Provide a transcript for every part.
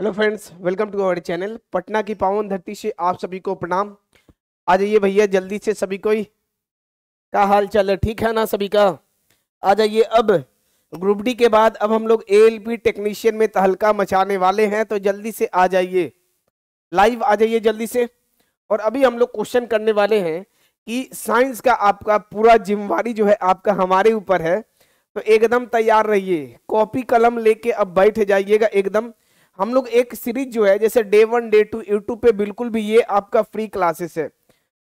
hello friends welcome to our channel Patna की पावन धरती से आप सभी को प्रणाम आ जाइए भैया जल्दी से सभी कोई का हाल चाल है ठीक है ना सभी का आ जाइए अब ग्रुप डी के बाद अब हम लोग ए टेक्नीशियन में तहलका मचाने वाले हैं तो जल्दी से आ जाइए लाइव आ जाइए जल्दी से और अभी हम लोग क्वेश्चन करने वाले हैं कि साइंस का आपका पूरा जिम्मेवारी जो है आपका हमारे ऊपर है तो एकदम तैयार रहिए कॉपी कलम लेके अब बैठ जाइएगा एकदम हम लोग एक सीरीज जो है जैसे day one day two YouTube पे बिल्कुल भी ये आपका फ्री क्लासेस है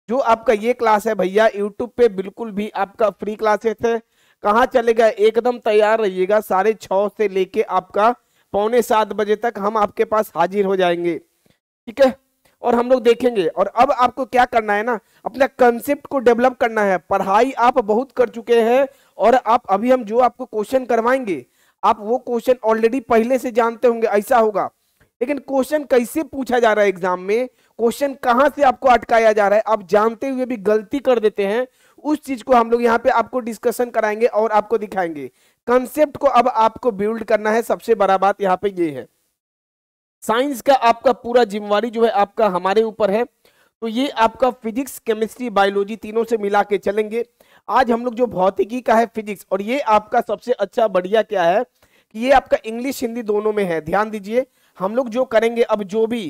जो आपका ये क्लास है भैया यूट्यूब पे बिल्कुल भी आपका फ्री क्लासेस है कहाँ चलेगा एकदम तैयार रहिएगा साढ़े छः से लेके आपका पौने सात बजे तक हम आपके पास हाजिर हो जाएंगे ठीक है और हम लोग देखेंगे और अब आपको क्या करना है ना अपना कंसेप्ट को डेवलप करना है पढ़ाई आप बहुत कर चुके हैं और आप अभी हम जो आपको क्वेश्चन करवाएंगे आप वो क्वेश्चन ऑलरेडी पहले से जानते होंगे ऐसा होगा लेकिन क्वेश्चन कैसे पूछा जा रहा है एग्जाम में क्वेश्चन कहाँ से आपको अटकाया जा रहा है आप जानते हुए भी गलती कर देते हैं उस चीज को हम लोग यहाँ पे आपको डिस्कशन कराएंगे और आपको दिखाएंगे कंसेप्ट को अब आपको बिल्ड करना है सबसे बड़ा बात यहाँ पे ये है साइंस का आपका पूरा जिम्मेवारी जो है आपका हमारे ऊपर है तो ये आपका फिजिक्स केमिस्ट्री बायोलॉजी तीनों से मिला के चलेंगे आज हम लोग जो भौतिकी का है फिजिक्स और ये आपका सबसे अच्छा बढ़िया क्या है कि ये आपका इंग्लिश हिंदी दोनों में है ध्यान दीजिए हम लोग जो करेंगे अब जो भी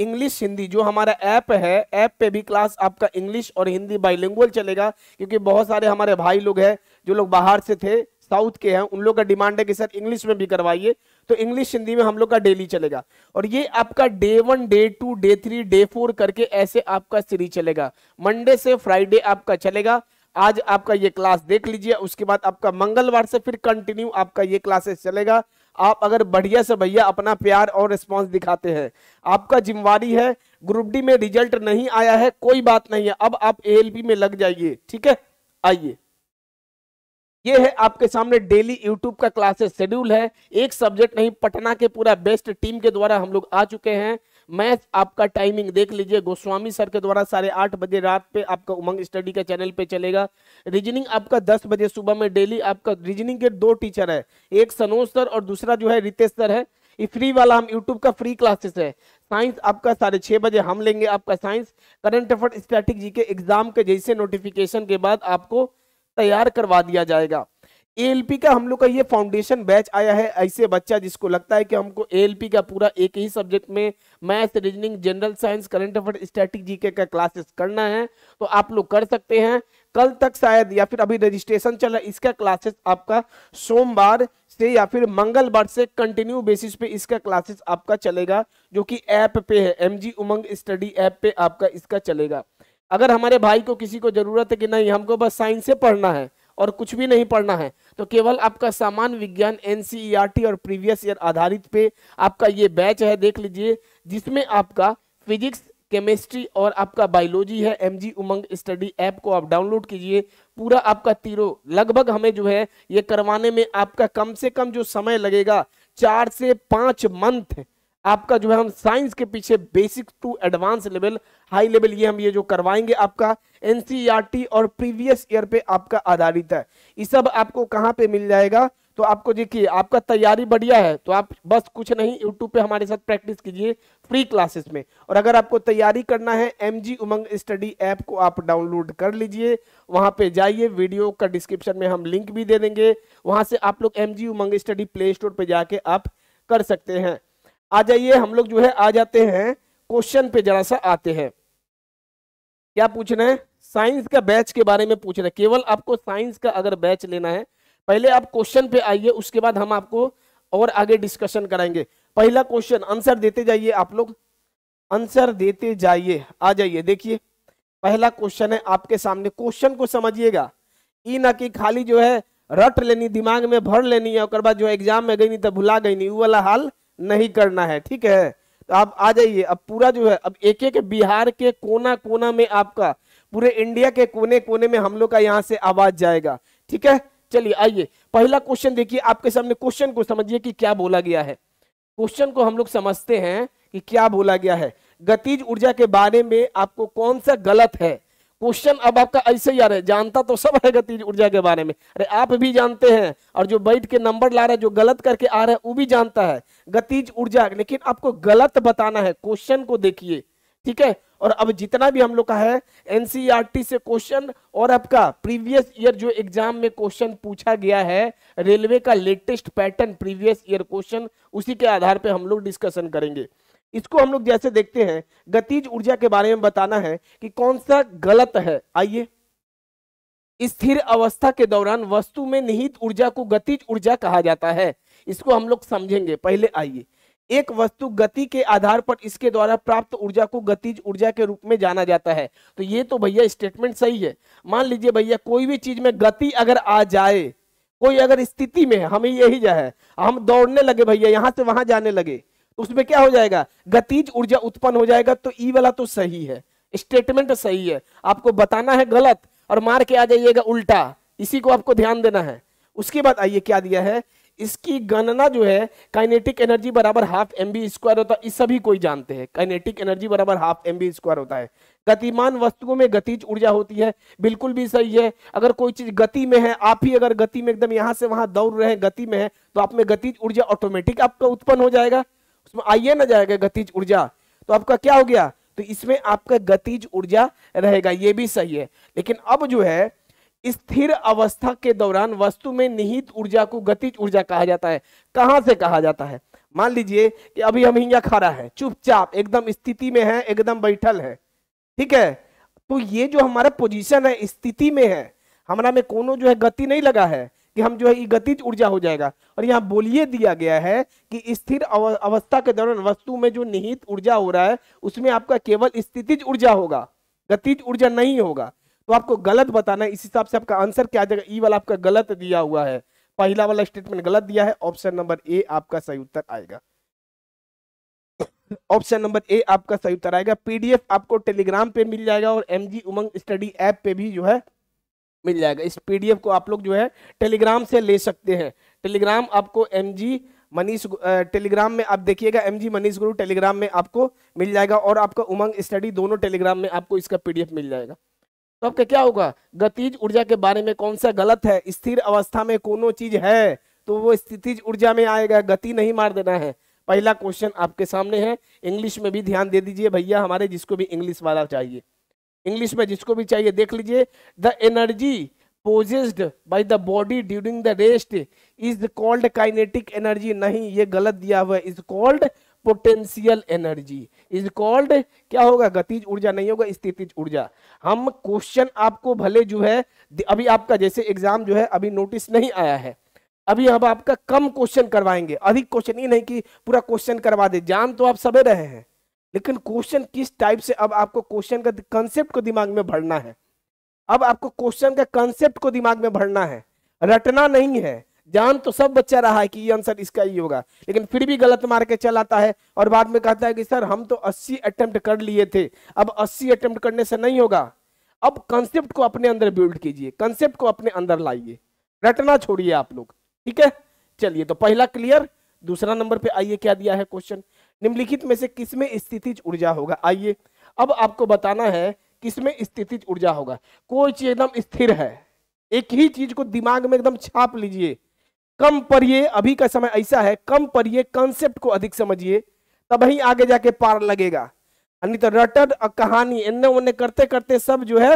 इंग्लिश हिंदी जो हमारा ऐप है ऐप पे भी क्लास आपका इंग्लिश और हिंदी बाइलिंगुअल चलेगा क्योंकि बहुत सारे हमारे भाई लोग हैं जो लोग बाहर से थे साउथ के हैं उन लोग का डिमांड है कि सर इंग्लिश में भी करवाइए तो इंग्लिश हिंदी में हम लोग का डेली चलेगा और ये आपका day one day two day three day four करके ऐसे आपका सीरीज चलेगा मंडे से फ्राइडे आपका चलेगा आज आपका ये क्लास देख लीजिए उसके बाद आपका मंगलवार से फिर कंटिन्यू आपका ये क्लासेस चलेगा आप अगर बढ़िया से भैया अपना प्यार और रिस्पांस दिखाते हैं आपका जिम्मेवारी है ग्रुप डी में रिजल्ट नहीं आया है कोई बात नहीं है अब आप एएलपी में लग जाइए ठीक है आइए ये है आपके सामने डेली यूट्यूब का क्लासेस शेड्यूल है एक सब्जेक्ट नहीं पटना के पूरा बेस्ट टीम के द्वारा हम लोग आ चुके हैं मैथ आपका टाइमिंग देख लीजिए गोस्वामी सर के द्वारा साढ़े आठ बजे रात पे आपका उमंग स्टडी के चैनल पे चलेगा रीजनिंग आपका दस बजे सुबह में डेली आपका रीजनिंग के दो टीचर है एक सनोज सर और दूसरा जो है रितेश सर है ये फ्री वाला हम यूट्यूब का फ्री क्लासेस है साइंस आपका साढ़े छः बजे हम लेंगे आपका साइंस करंट अफेयर स्ट्रैटेजी के एग्जाम के जैसे नोटिफिकेशन के बाद आपको तैयार करवा दिया जाएगा एएलपी का हम लोग का ये फाउंडेशन बैच आया है ऐसे बच्चा जिसको लगता है कि हमको एएलपी का पूरा एक ही सब्जेक्ट में math reasoning general science current affair static GK का क्लासेस करना है तो आप लोग कर सकते हैं कल तक शायद या फिर अभी रजिस्ट्रेशन चल रहा है इसका क्लासेस आपका सोमवार से या फिर मंगलवार से कंटिन्यू बेसिस पे इसका क्लासेस आपका चलेगा जो कि ऐप पे है एम उमंग स्टडी ऐप पे आपका इसका चलेगा अगर हमारे भाई को किसी को जरूरत है कि नहीं हमको बस साइंस से पढ़ना है और कुछ भी नहीं पढ़ना है तो केवल आपका सामान्य विज्ञान एनसीईआरटी e और प्रीवियस ईयर आधारित पे आपका ये बैच है देख लीजिए जिसमें आपका फिजिक्स केमिस्ट्री और आपका बायोलॉजी है M G Umang study app को आप डाउनलोड कीजिए पूरा आपका तीरो लगभग हमें जो है ये करवाने में आपका कम से कम जो समय लगेगा चार से पांच मंथ आपका जो है हम साइंस के पीछे basic to advance level high level ये हम ये जो करवाएंगे आपका एनसीईआरटी e और प्रीवियस ईयर पे आपका आधारित है ये सब आपको कहाँ पे मिल जाएगा तो आपको देखिए आपका तैयारी बढ़िया है तो आप बस कुछ नहीं यूट्यूब पे हमारे साथ प्रैक्टिस कीजिए फ्री क्लासेस में और अगर आपको तैयारी करना है M G Umang study app को आप डाउनलोड कर लीजिए वहाँ पे जाइए वीडियो का डिस्क्रिप्शन में हम लिंक भी दे देंगे वहाँ से आप लोग M G Umang study play store पर जाके आप कर सकते हैं आ जाइए हम लोग जो है आ जाते हैं क्वेश्चन पे जरा सा आते हैं क्या पूछना है साइंस का बैच के बारे में पूछ रहे हैं केवल आपको साइंस का अगर बैच लेना है पहले आप क्वेश्चन पे आइए उसके बाद हम आपको और आगे डिस्कशन कराएंगे पहला क्वेश्चन आंसर देते जाइए आप लोग आंसर देते जाइए आ जाइए देखिए पहला क्वेश्चन है आपके सामने क्वेश्चन को समझिएगा ई ना कि खाली जो है रट लेनी दिमाग में भर लेनी है और बाद जो एग्जाम में गई नहीं तो भुला गई नहीं वो वाला हाल नहीं करना है ठीक है तो आप आ जाइए अब पूरा जो है अब एक एक बिहार के कोना कोना में आपका पूरे इंडिया के कोने कोने में हम लोग का यहाँ से आवाज जाएगा ठीक है चलिए आइए पहला क्वेश्चन देखिए आपके सामने क्वेश्चन को समझिए कि क्या बोला गया है क्वेश्चन को हम लोग समझते हैं कि क्या बोला गया है गतिज ऊर्जा के बारे में आपको कौन सा गलत है क्वेश्चन अब आपका ऐसे ही आ रहा है जानता तो सब है गतिज ऊर्जा के बारे में अरे आप भी जानते हैं और जो बैठ के नंबर ला रहा है जो गलत करके आ रहा है वो भी जानता है गतिज ऊर्जा लेकिन आपको गलत बताना है क्वेश्चन को देखिए ठीक है और अब जितना भी हम लोग का है एनसीईआरटी e से क्वेश्चन और आपका प्रीवियस ईयर जो एग्जाम में क्वेश्चन पूछा गया है रेलवे का latest pattern previous year question उसी के आधार पे हम लोग डिस्कशन करेंगे इसको हम लोग जैसे देखते हैं गतिज ऊर्जा के बारे में बताना है कि कौन सा गलत है आइए स्थिर अवस्था के दौरान वस्तु में निहित ऊर्जा को गतिज ऊर्जा कहा जाता है इसको हम लोग समझेंगे पहले आइए एक वस्तु गति के आधार पर इसके द्वारा प्राप्त ऊर्जा को गतिज ऊर्जा के रूप में जाना जाता है तो ये तो भैया स्टेटमेंट सही है मान लीजिए भैया कोई भी चीज में गति अगर आ जाए कोई अगर स्थिति में हमें यही जाए हम दौड़ने लगे भैया यहां से वहां जाने लगे उसमें क्या हो जाएगा गतिज ऊर्जा उत्पन्न हो जाएगा तो ई वाला तो सही है स्टेटमेंट सही है आपको बताना है गलत और मार के आ जाइएगा उल्टा इसी को आपको ध्यान देना है उसके बाद आइए क्या दिया है इसकी गणना जो है काइनेटिक एनर्जी बराबर हाफ एम बी स्क्वायर होता है इस सभी कोई जानते हैं काइनेटिक एनर्जी बराबर हाफ एम बी स्क्वायर होता है गतिमान वस्तुओं में गतिज ऊर्जा होती है बिल्कुल भी सही है अगर कोई चीज गति में है आप ही अगर गति में एकदम यहां से वहां दौड़ रहे हैं गति में है तो आप में गतिज ऊर्जा ऑटोमेटिक आपका उत्पन्न हो जाएगा उसमें आइए ना जाएगा गतिज ऊर्जा तो आपका क्या हो गया तो इसमें आपका गतिज ऊर्जा रहेगा ये भी सही है लेकिन अब जो है स्थिर अवस्था के दौरान वस्तु में निहित ऊर्जा को गतिज ऊर्जा कहा जाता है कहाँ से कहा जाता है मान लीजिए कि अभी हम हिंगा खड़ा है चुपचाप एकदम स्थिति में है एकदम बैठल है ठीक है तो ये जो हमारा पोजीशन है स्थिति में है हमारा में कोनो जो है गति नहीं लगा है कि हम जो है गतिज ऊर्जा हो जाएगा और यहाँ बोलिए दिया गया है कि स्थिर अवस्था के दौरान वस्तु में जो निहित ऊर्जा हो रहा है उसमें आपका केवल स्थितिज ऊर्जा होगा गतिज ऊर्जा नहीं होगा तो आपको गलत बताना है इस हिसाब से आपका आंसर क्या आ जाएगा ई वाला आपका गलत दिया हुआ है पहला वाला स्टेटमेंट गलत दिया है ऑप्शन नंबर ए आपका सही उत्तर आएगा ऑप्शन नंबर ए आपका सही उत्तर आएगा पीडीएफ आपको टेलीग्राम पे मिल जाएगा और एमजी उमंग स्टडी ऐप पे भी जो है मिल जाएगा इस पीडीएफ को आप लोग जो है टेलीग्राम से ले सकते हैं टेलीग्राम आपको एम मनीष टेलीग्राम में आप देखिएगा एमजी मनीष गुरु टेलीग्राम में आपको मिल जाएगा और आपका उमंग स्टडी दोनों टेलीग्राम में आपको इसका पीडीएफ मिल जाएगा तो आपका क्या होगा गतिज ऊर्जा के बारे में कौन सा गलत है स्थिर अवस्था में कोनो चीज है तो वो स्थितिज ऊर्जा में आएगा गति नहीं मार देना है पहला क्वेश्चन आपके सामने है इंग्लिश में भी ध्यान दे दीजिए भैया हमारे जिसको भी इंग्लिश वाला चाहिए इंग्लिश में जिसको भी चाहिए देख लीजिए the energy possessed by the body during the rest is called kinetic energy नहीं ये गलत दिया हुआ है is called potential energy is called क्या होगा गतिज ऊर्जा नहीं होगा स्थितिज ऊर्जा हम क्वेश्चन आपको भले जो है अभी आपका जैसे एग्जाम जो है अभी नोटिस नहीं आया है अभी हम आपका कम क्वेश्चन करवाएंगे अधिक क्वेश्चन ये नहीं कि पूरा क्वेश्चन करवा दे जान तो आप सबे रहे हैं लेकिन क्वेश्चन किस टाइप से अब आपको क्वेश्चन का कंसेप्ट को दिमाग में भरना है अब आपको क्वेश्चन का कंसेप्ट को दिमाग में भरना है रटना नहीं है जान तो सब बच्चा रहा है कि ये आंसर इसका ही होगा लेकिन फिर भी गलत मार के चलाता है और बाद में कहता है कि सर हम तो 80 अटेम्प्ट कर लिए थे अब 80 अटेम्प्ट करने से नहीं होगा अब कंसेप्ट को अपने अंदर बिल्ड कीजिए कंसेप्ट को अपने अंदर लाइए रटना छोड़िए आप लोग ठीक है चलिए तो पहला क्लियर दूसरा नंबर पे आइए क्या दिया है क्वेश्चन निम्नलिखित में से किसमें स्थितिज ऊर्जा होगा आइए अब आपको बताना है किसमें स्थितिज ऊर्जा होगा कोई चीज एकदम स्थिर है एक ही चीज को दिमाग में एकदम छाप लीजिए कम पढ़िए अभी का समय ऐसा है कम पढ़िए कॉन्सेप्ट को अधिक समझिए तब ही आगे जाके पार लगेगा नहीं तो रटर कहानी इन्ने उन्ने करते करते सब जो है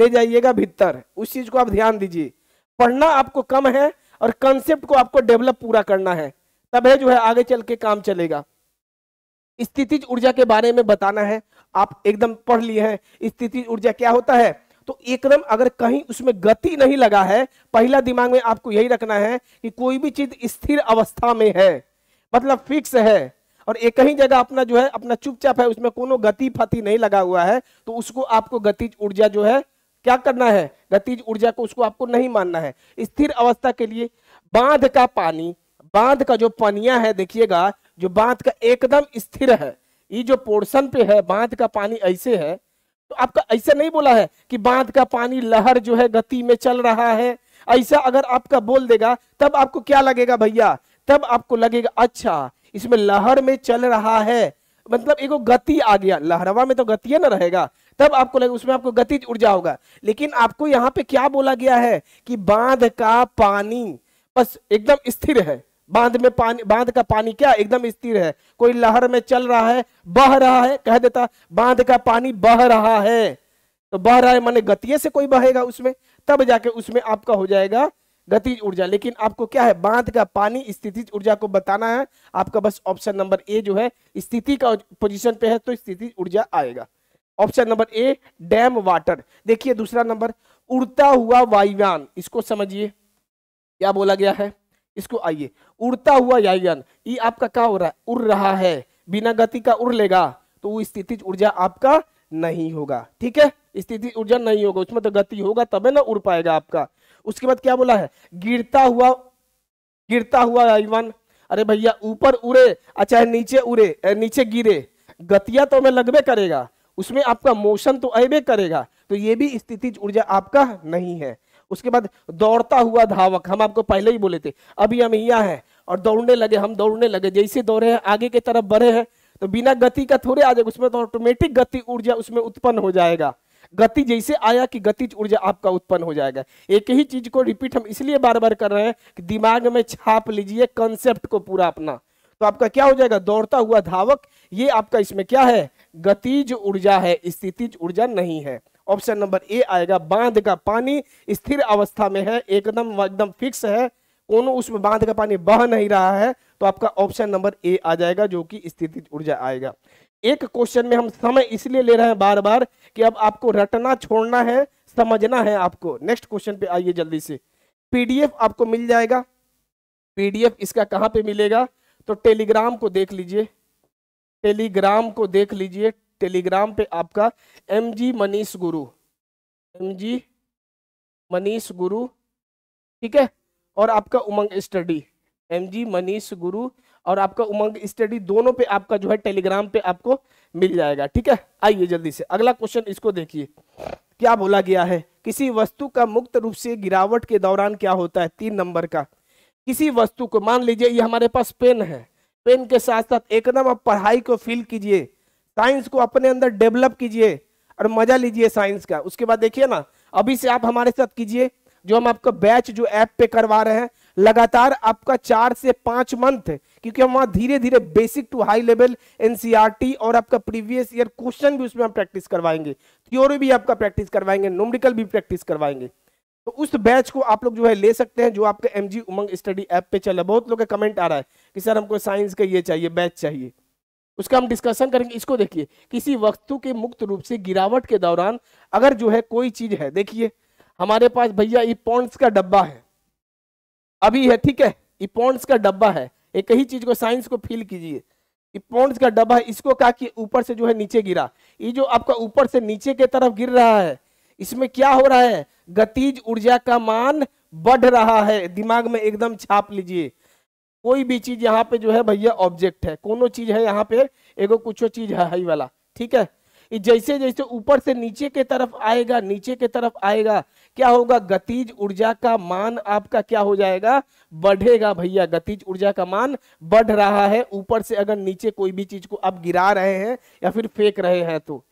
ले जाइएगा भीतर उस चीज को आप ध्यान दीजिए पढ़ना आपको कम है और कंसेप्ट को आपको डेवलप पूरा करना है तब है जो है आगे चल के काम चलेगा स्थितिज ऊर्जा के बारे में बताना है आप एकदम पढ़ लिए हैं स्थितिज ऊर्जा क्या होता है तो एकदम अगर कहीं उसमें गति नहीं लगा है पहला दिमाग में आपको यही रखना है कि कोई भी चीज स्थिर अवस्था में है मतलब फिक्स है और एक ही जगह अपना जो है अपना चुपचाप है उसमें कोनो गति फति नहीं लगा हुआ है तो उसको आपको गतिज ऊर्जा जो है क्या करना है गतिज ऊर्जा को उसको आपको नहीं मानना है स्थिर अवस्था के लिए बांध का पानी बांध का जो पनिया है देखिएगा जो बांध का एकदम स्थिर है ये जो पोर्शन पे है बांध का पानी ऐसे है तो आपका ऐसा नहीं बोला है कि बांध का पानी लहर जो है गति में चल रहा है ऐसा अगर आपका बोल देगा तब आपको क्या लगेगा भैया तब आपको लगेगा अच्छा इसमें लहर में चल रहा है मतलब एगो गति आ गया लहरवा में तो गति ना रहेगा तब आपको लगे उसमें आपको गति ऊर्जा होगा लेकिन आपको यहाँ पे क्या बोला गया है कि बांध का पानी बस एकदम स्थिर है बांध में पानी बांध का पानी क्या एकदम स्थिर है कोई लहर में चल रहा है बह रहा है कह देता बांध का पानी बह रहा है तो बह रहा है माने गति से कोई बहेगा उसमें तब जाके उसमें आपका हो जाएगा गतिज ऊर्जा लेकिन आपको क्या है बांध का पानी स्थिति ऊर्जा को बताना है आपका बस ऑप्शन नंबर ए जो है स्थिति का पोजिशन पे है तो स्थिति ऊर्जा आएगा option number A dam water देखिए दूसरा नंबर उड़ता हुआ वायुयान इसको समझिए क्या बोला गया है इसको आइए उड़ता हुआ यायन ये आपका क्या हो रहा है उड़ रहा है बिना गति का उड़ लेगा तो वो स्थिति ऊर्जा आपका नहीं होगा ठीक है स्थिति ऊर्जा नहीं होगा उसमें तो गति होगा तब ना उड़ पाएगा आपका उसके बाद क्या बोला है गिरता हुआ गिरता हुआ यायवन अरे भैया ऊपर उड़े अच्छा नीचे उड़े नीचे गिरे गतिया तो हमें लगभग करेगा उसमें आपका मोशन तो ऐबे करेगा तो ये भी स्थिति ऊर्जा आपका नहीं है उसके बाद दौड़ता हुआ धावक हम आपको पहले ही बोले थे अभी हम यहाँ हैं और दौड़ने लगे हम दौड़ने लगे जैसे दौड़े हैं आगे की तरफ बढ़े हैं तो बिना गति का थोड़े आ जाएगा उसमें तो ऑटोमेटिक गति ऊर्जा उसमें उत्पन्न हो जाएगा गति जैसे आया कि गति ऊर्जा आपका उत्पन्न हो जाएगा एक ही चीज को रिपीट हम इसलिए बार बार कर रहे हैं कि दिमाग में छाप लीजिए कंसेप्ट को पूरा अपना तो आपका क्या हो जाएगा दौड़ता हुआ धावक ये आपका इसमें क्या है गतिज ऊर्जा है स्थितिज ऊर्जा नहीं है ऑप्शन नंबर ए आएगा बांध का पानी स्थिर अवस्था में है एकदम एकदम फिक्स है कोनो उसमें बांध का पानी बह नहीं रहा है तो आपका ऑप्शन नंबर ए आ जाएगा जो कि स्थिति ऊर्जा आएगा एक क्वेश्चन में हम समय इसलिए ले रहे हैं बार बार कि अब आपको रटना छोड़ना है समझना है आपको नेक्स्ट क्वेश्चन पे आइए जल्दी से पीडीएफ आपको मिल जाएगा पीडीएफ इसका कहां पे मिलेगा तो टेलीग्राम को देख लीजिए टेलीग्राम को देख लीजिए टेलीग्राम पे आपका एम जी मनीष गुरु एम जी मनीष गुरु ठीक है और आपका Umang study M G Manish Guru और आपका उमंग स्टडी दोनों पे आपका जो है टेलीग्राम पे आपको मिल जाएगा ठीक है आइए जल्दी से अगला क्वेश्चन इसको देखिए क्या बोला गया है किसी वस्तु का मुक्त रूप से गिरावट के दौरान क्या होता है तीन नंबर का किसी वस्तु को मान लीजिए ये हमारे पास पेन है पेन के साथ साथ एकदम आप पढ़ाई को फील कीजिए साइंस को अपने अंदर डेवलप कीजिए और मजा लीजिए साइंस का उसके बाद देखिए ना अभी से आप हमारे साथ कीजिए जो हम आपका बैच जो ऐप पे करवा रहे हैं लगातार आपका चार से पांच मंथ क्योंकि हम वहाँ धीरे धीरे basic to high level NCERT और आपका प्रीवियस ईयर क्वेश्चन भी उसमें हम प्रैक्टिस करवाएंगे थ्योरी भी आपका प्रैक्टिस करवाएंगे नोमिकल भी प्रैक्टिस करवाएंगे तो उस बैच को आप लोग जो है ले सकते हैं जो आपका एम उमंग स्टडी ऐप पे चला बहुत लोग का कमेंट आ रहा है कि सर हमको साइंस का ये चाहिए बैच चाहिए उसका हम डिस्कशन करेंगे इसको देखिए किसी वस्तु के मुक्त रूप से गिरावट के दौरान अगर जो है कोई चीज है देखिए हमारे पास भैया इपॉन्स का डब्बा है अभी है ठीक है इपॉन्स का डब्बा है एक ही चीज को साइंस को फील कीजिए पॉन्ट्स का डब्बा है इसको कहा कि ऊपर से जो है नीचे गिरा ये जो आपका ऊपर से नीचे के तरफ गिर रहा है इसमें क्या हो रहा है गतिज ऊर्जा का मान बढ़ रहा है दिमाग में एकदम छाप लीजिए कोई भी चीज यहाँ पे जो है भैया ऑब्जेक्ट है कोनो चीज है यहाँ पे एगो कुछ चीज है हाई वाला ठीक है जैसे जैसे ऊपर से नीचे के तरफ आएगा नीचे के तरफ आएगा क्या होगा गतिज ऊर्जा का मान आपका क्या हो जाएगा बढ़ेगा भैया गतिज ऊर्जा का मान बढ़ रहा है ऊपर से अगर नीचे कोई भी चीज को आप गिरा रहे हैं या फिर फेंक रहे हैं तो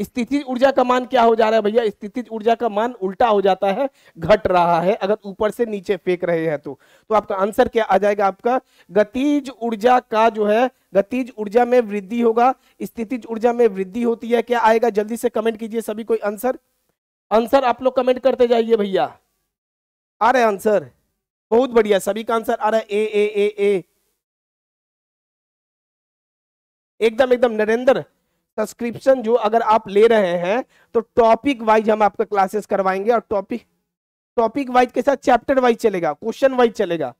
स्थिति ऊर्जा का मान क्या हो जा रहा है भैया स्थिति ऊर्जा का मान उल्टा हो जाता है घट रहा है अगर ऊपर से नीचे फेंक रहे हैं तो तो आपका आंसर क्या आ जाएगा आपका गतिज ऊर्जा का जो है गतिज ऊर्जा में वृद्धि होगा स्थिति ऊर्जा में वृद्धि होती है क्या आएगा जल्दी से कमेंट कीजिए सभी कोई आंसर आंसर आप लोग कमेंट करते जाइए भैया आ रहे आंसर बहुत बढ़िया सभी का आंसर आ रहा है ए ए ए ए एकदम एकदम नरेंद्र सब्सक्रिप्शन जो अगर आप ले रहे हैं तो टॉपिक वाइज हम आपका क्लासेस करवाएंगे और टॉपिक टॉपिक वाइज के साथ चैप्टर वाइज चलेगा क्वेश्चन वाइज चलेगा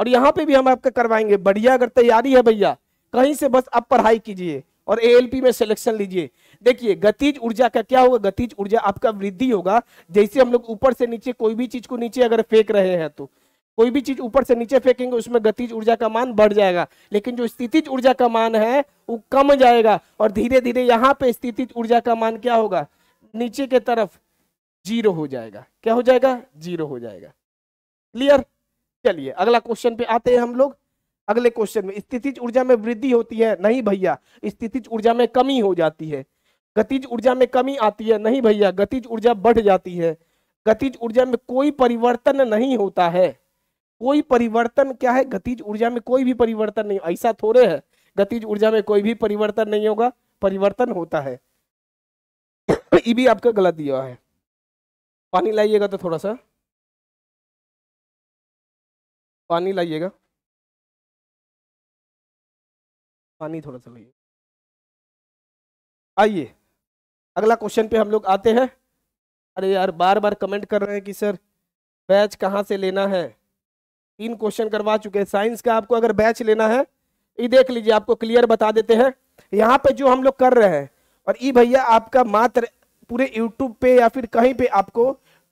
और यहाँ पे भी हम आपका करवाएंगे बढ़िया अगर तैयारी है भैया कहीं से बस आप पढ़ाई कीजिए और ए में सिलेक्शन लीजिए देखिए गतिज ऊर्जा का क्या होगा गतिज ऊर्जा आपका वृद्धि होगा जैसे हम लोग ऊपर से नीचे कोई भी चीज को नीचे अगर फेंक रहे हैं तो कोई भी चीज ऊपर से नीचे फेंकेंगे उसमें गतिज ऊर्जा का मान बढ़ जाएगा लेकिन जो स्थितिज ऊर्जा का मान है वो कम जाएगा और धीरे धीरे यहाँ पे स्थितिज ऊर्जा का मान क्या होगा नीचे के तरफ जीरो हो जाएगा क्या हो जाएगा जीरो हो जाएगा क्लियर चलिए अगला क्वेश्चन पे आते हैं हम लोग अगले क्वेश्चन में स्थितिज ऊर्जा में वृद्धि होती है नहीं भैया स्थितिज ऊर्जा में कमी हो जाती है गतिज ऊर्जा में कमी आती है नहीं भैया गतिज ऊर्जा बढ़ जाती है गतिज ऊर्जा में कोई परिवर्तन नहीं होता है कोई परिवर्तन क्या है गतिज ऊर्जा में कोई भी परिवर्तन नहीं ऐसा थोड़े है गतिज ऊर्जा में कोई भी परिवर्तन नहीं होगा परिवर्तन होता है ये भी आपका गलत दिया है पानी लाइएगा तो थोड़ा सा पानी लाइएगा पानी थोड़ा सा लाइए आइए अगला क्वेश्चन पे हम लोग आते हैं अरे यार बार बार कमेंट कर रहे हैं कि सर बैच कहाँ से लेना है तीन क्वेश्चन करवा चुके हैं साइंस का आपको अगर बैच लेना है ये देख लीजिए आपको क्लियर बता देते हैं यहाँ पे जो हम लोग कर रहे हैं और ई भैया आपका मात्र पूरे यूट्यूब पे या फिर कहीं पे आपको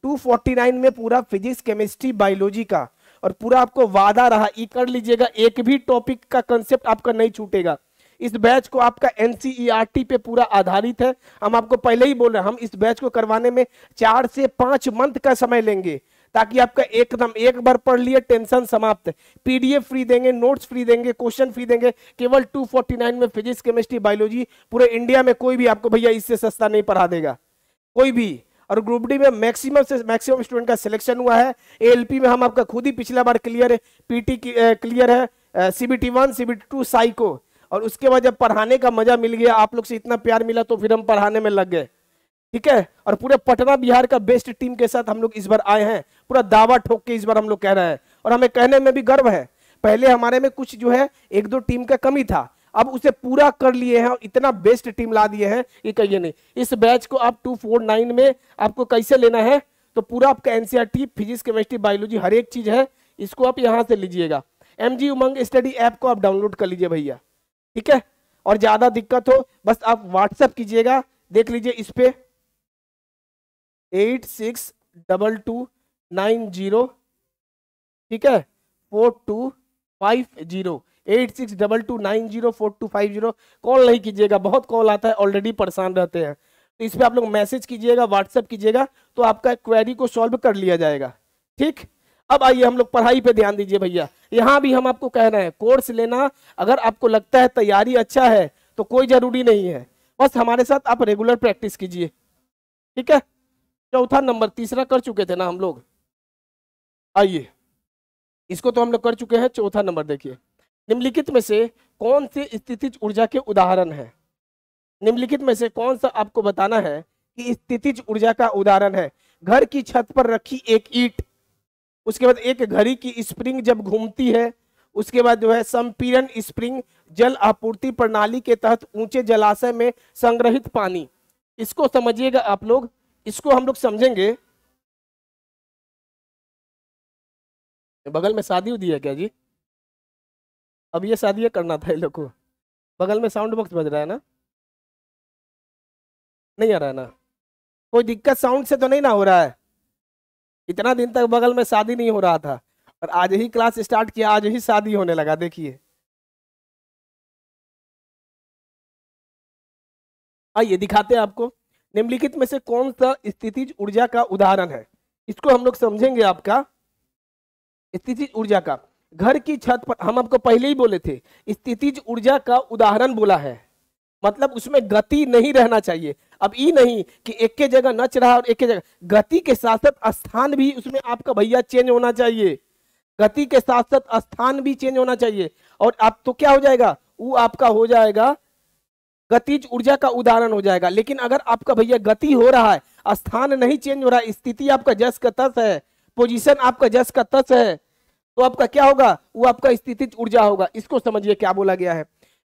249 में पूरा फिजिक्स केमिस्ट्री बायोलॉजी का और पूरा आपको वादा रहा ये कर लीजिएगा एक भी टॉपिक का कंसेप्ट आपका नहीं छूटेगा इस बैच को आपका एनसीईआरटी e पे पूरा आधारित है हम आपको पहले ही बोल रहे हैं हम इस बैच को करवाने में चार से पांच मंथ का समय लेंगे ताकि आपका एकदम एक बार पढ़ लिए टेंशन समाप्त पीडीएफ फ्री देंगे नोट्स फ्री देंगे क्वेश्चन फ्री देंगे केवल 249 में फिजिक्स केमिस्ट्री बायोलॉजी पूरे इंडिया में कोई भी आपको भैया इससे सस्ता नहीं पढ़ा देगा कोई भी और ग्रुप डी में मैक्सिमम से मैक्सिमम स्टूडेंट का सिलेक्शन हुआ है ए में हम आपका खुद ही पिछला बार क्लियर है पीटी क्लियर है CBT one CBT two psycho और उसके बाद जब पढ़ाने का मजा मिल गया आप लोग से इतना प्यार मिला तो फिर हम पढ़ाने में लग गए ठीक है और पूरे पटना बिहार का बेस्ट टीम के साथ हम लोग इस बार आए हैं पूरा दावा ठोक के इस बार हम लोग कह रहे हैं और हमें कहने में भी गर्व है पहले हमारे में कुछ जो है एक दो टीम का कमी था अब उसे पूरा कर लिए हैं और इतना बेस्ट टीम ला दिए हैं ये कहिए नहीं इस बैच को आप टू फोर नाइन में आपको कैसे लेना है तो पूरा आपका एनसीआर फिजिक्स केमिस्ट्री बायोलॉजी हर एक चीज़ है इसको आप यहाँ से लीजिएगा M G Umang study app को आप डाउनलोड कर लीजिए भैया ठीक है और ज़्यादा दिक्कत हो बस आप व्हाट्सएप कीजिएगा देख लीजिए इस पर eight six double two nine zero ठीक है four two five zero eight six double two nine zero four two five zero call नहीं कीजिएगा बहुत कॉल आता है ऑलरेडी परेशान रहते हैं तो इस पर आप लोग मैसेज कीजिएगा व्हाट्सएप कीजिएगा तो आपका क्वेरी को सॉल्व कर लिया जाएगा ठीक अब आइए हम लोग पढ़ाई पे ध्यान दीजिए भैया यहाँ भी हम आपको कह रहे हैं कोर्स लेना अगर आपको लगता है तैयारी अच्छा है तो कोई ज़रूरी नहीं है बस हमारे साथ आप रेगुलर प्रैक्टिस कीजिए ठीक है चौथा नंबर तीसरा कर चुके थे ना हम लोग आइए इसको तो हम लोग कर चुके हैं चौथा नंबर देखिए निम्नलिखित में से कौन से स्थितिज ऊर्जा के उदाहरण है निम्नलिखित में से कौन सा आपको बताना है कि स्थितिज ऊर्जा का उदाहरण है घर की छत पर रखी एक ईट उसके बाद एक घड़ी की स्प्रिंग जब घूमती है उसके बाद जो है संपीड़न स्प्रिंग जल आपूर्ति प्रणाली के तहत ऊंचे जलाशय में संग्रहित पानी इसको समझिएगा आप लोग इसको हम लोग समझेंगे बगल में शादी उदी है क्या जी अब ये शादी करना था इन लोग को बगल में साउंड बॉक्स बज रहा है ना नहीं आ रहा है ना कोई दिक्कत साउंड से तो नहीं ना हो रहा है इतना दिन तक बगल में शादी नहीं हो रहा था और आज ही क्लास स्टार्ट किया आज ही शादी होने लगा देखिए आइए दिखाते हैं आपको निम्नलिखित में से कौन सा स्थिति ऊर्जा का उदाहरण है इसको हम लोग समझेंगे आपका स्थिति ऊर्जा का घर की छत पर हम आपको पहले ही बोले थे स्थिति ऊर्जा का उदाहरण बोला है मतलब उसमें गति नहीं रहना चाहिए अब ये नहीं कि एक के जगह नच रहा और एक के जगह गति के साथ साथ स्थान भी उसमें आपका भैया चेंज होना चाहिए गति के साथ साथ स्थान भी चेंज होना चाहिए और आप तो क्या हो जाएगा वो आपका हो जाएगा गतिज ऊर्जा का उदाहरण हो जाएगा लेकिन अगर आपका भैया गति हो रहा है स्थान नहीं चेंज हो रहा है स्थिति आपका जस का तस है पोजिशन आपका जस का तस है तो आपका क्या होगा वो आपका स्थिति ऊर्जा होगा इसको समझिए क्या बोला गया है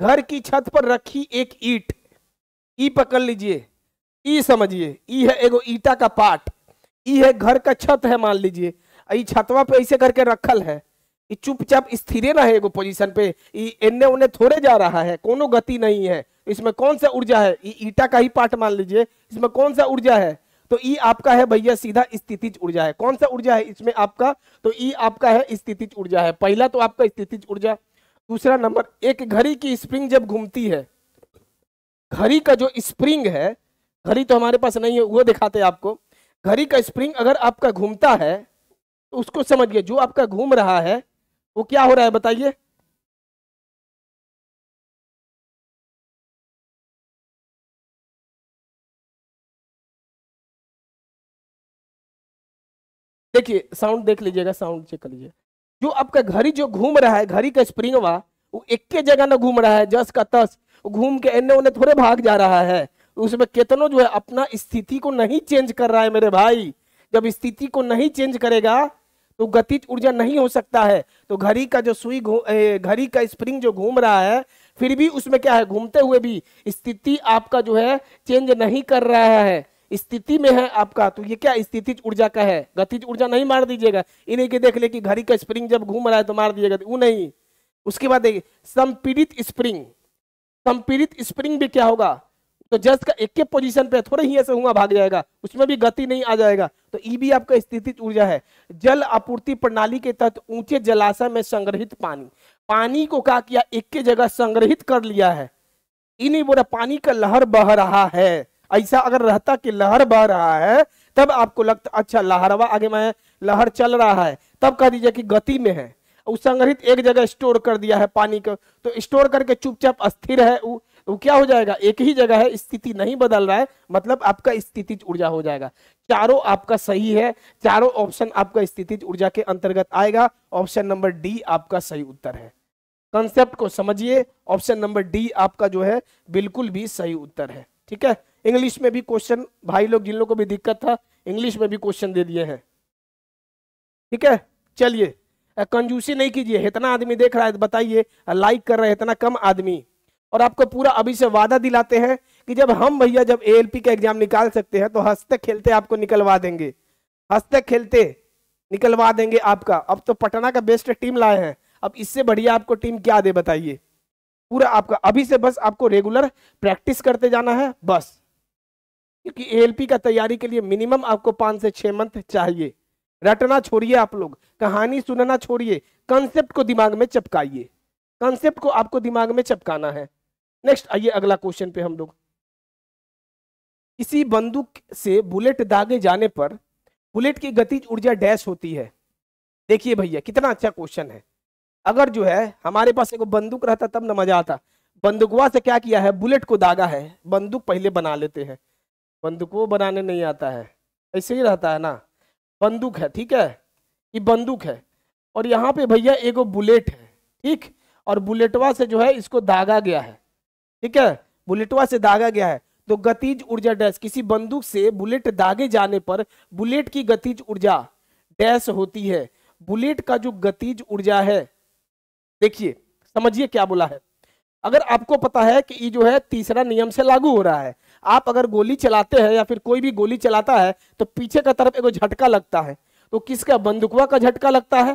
घर की छत पर रखी एक ईट ई पकड़ लीजिए ई समझिए ई है एगो ईटा का पार्ट ई है घर का छत है मान लीजिए छतवा पे ऐसे करके रखल है चुपचाप स्थिर ना एगो पोजीशन पे एने उन्हें थोड़े जा रहा है कोनो गति नहीं है इसमें कौन सा ऊर्जा है ईटा का ही पार्ट मान लीजिए इसमें कौन सा ऊर्जा है तो ई आपका है भैया सीधा स्थितिज ऊर्जा है कौन सा ऊर्जा है इसमें आपका तो ई आपका है स्थितिज ऊर्जा है पहला तो आपका स्थितिज ऊर्जा दूसरा नंबर एक घड़ी की स्प्रिंग जब घूमती है घड़ी का जो स्प्रिंग है घड़ी तो हमारे पास नहीं है वो दिखाते हैं आपको घड़ी का स्प्रिंग अगर आपका घूमता है तो उसको समझिए जो आपका घूम रहा है वो क्या हो रहा है बताइए देखिए साउंड देख लीजिएगा साउंड चेक कर लीजिए जो आपका घड़ी जो घूम रहा है घड़ी का स्प्रिंग वा वो एक जगह ना घूम रहा है जस का तस घूम के एने उन्हें थोड़े भाग जा रहा है उसमें कितनों जो है अपना स्थिति को नहीं चेंज कर रहा है मेरे भाई जब स्थिति को नहीं चेंज करेगा तो गतिज ऊर्जा नहीं हो सकता है तो घड़ी का जो सुई घड़ी का स्प्रिंग जो घूम रहा है फिर भी उसमें क्या है घूमते हुए भी स्थिति आपका जो है चेंज नहीं कर रहा है स्थिति में है आपका तो ये क्या स्थितिज ऊर्जा का है गतिज ऊर्जा नहीं मार दीजिएगा इन्हें के देख ले कि घड़ी का स्प्रिंग जब घूम रहा है तो मार दीजिएगा वो नहीं उसके बाद देखिए संपीड़ित स्प्रिंग संपीड़ित स्प्रिंग भी क्या होगा तो जस्ट का एक के पोजीशन पे थोड़ा ही ऐसे हुआ भाग जाएगा उसमें भी गति नहीं आ जाएगा तो ई भी आपका स्थितिज ऊर्जा है जल आपूर्ति प्रणाली के तहत ऊंचे जलाशय में संग्रहित पानी पानी को क्या किया एक के जगह संग्रहित कर लिया है इन्हीं बोला पानी का लहर बह रहा है ऐसा अगर रहता कि लहर बह रहा है तब आपको लगता अच्छा लहरवा आगे में लहर चल रहा है तब कह दीजिए कि गति में है उस संग्रहित एक जगह स्टोर कर दिया है पानी को तो स्टोर करके चुपचाप अस्थिर है उ, उ क्या हो जाएगा एक ही जगह है स्थिति नहीं बदल रहा है मतलब आपका स्थिति ऊर्जा हो जाएगा चारों आपका सही है चारों ऑप्शन आपका स्थिति ऊर्जा के अंतर्गत आएगा ऑप्शन नंबर डी आपका सही उत्तर है कंसेप्ट को समझिए ऑप्शन नंबर डी आपका जो है बिल्कुल भी सही उत्तर है ठीक है इंग्लिश में भी क्वेश्चन भाई लोग जिन लोगों को भी दिक्कत था इंग्लिश में भी क्वेश्चन दे दिए हैं ठीक है चलिए कंजूसी नहीं कीजिए इतना आदमी देख रहा है बताइए लाइक कर रहे हैं इतना कम आदमी और आपको पूरा अभी से वादा दिलाते हैं कि जब हम भैया जब ए का एग्जाम निकाल सकते हैं तो हंसते खेलते आपको निकलवा देंगे हंसते खेलते निकलवा देंगे आपका अब तो पटना का बेस्ट टीम लाए हैं अब इससे बढ़िया आपको टीम क्या दे बताइए पूरा आपका अभी से बस आपको रेगुलर प्रैक्टिस करते जाना है बस क्योंकि ए का तैयारी के लिए मिनिमम आपको पांच से छह मंथ चाहिए रटना छोड़िए आप लोग कहानी सुनना छोड़िए कंसेप्ट को दिमाग में चपकाइए कंसेप्ट को आपको दिमाग में चपकाना है नेक्स्ट आइए अगला क्वेश्चन पे हम लोग इसी बंदूक से बुलेट दागे जाने पर बुलेट की गतिज ऊर्जा डैश होती है देखिए भैया कितना अच्छा क्वेश्चन है अगर जो है हमारे पास एक बंदूक रहता तब ना मजा आता बंदूकवा से क्या किया है बुलेट को दागा है बंदूक पहले बना लेते हैं बंदूक वो बनाने नहीं आता है ऐसे ही रहता है ना बंदूक है ठीक है ये बंदूक है और यहाँ पे भैया एगो बुलेट है ठीक और बुलेटवा से जो है इसको दागा गया है ठीक है बुलेटवा से दागा गया है तो गतिज ऊर्जा डैश किसी बंदूक से बुलेट दागे जाने पर बुलेट की गतिज ऊर्जा डैश होती है बुलेट का जो गतिज ऊर्जा है देखिए समझिए क्या बोला है अगर आपको पता है कि ये जो है तीसरा नियम से लागू हो रहा है आप अगर गोली चलाते हैं या फिर कोई भी गोली चलाता है तो पीछे का तरफ एक झटका लगता है तो किसका बंदुकवा का झटका लगता है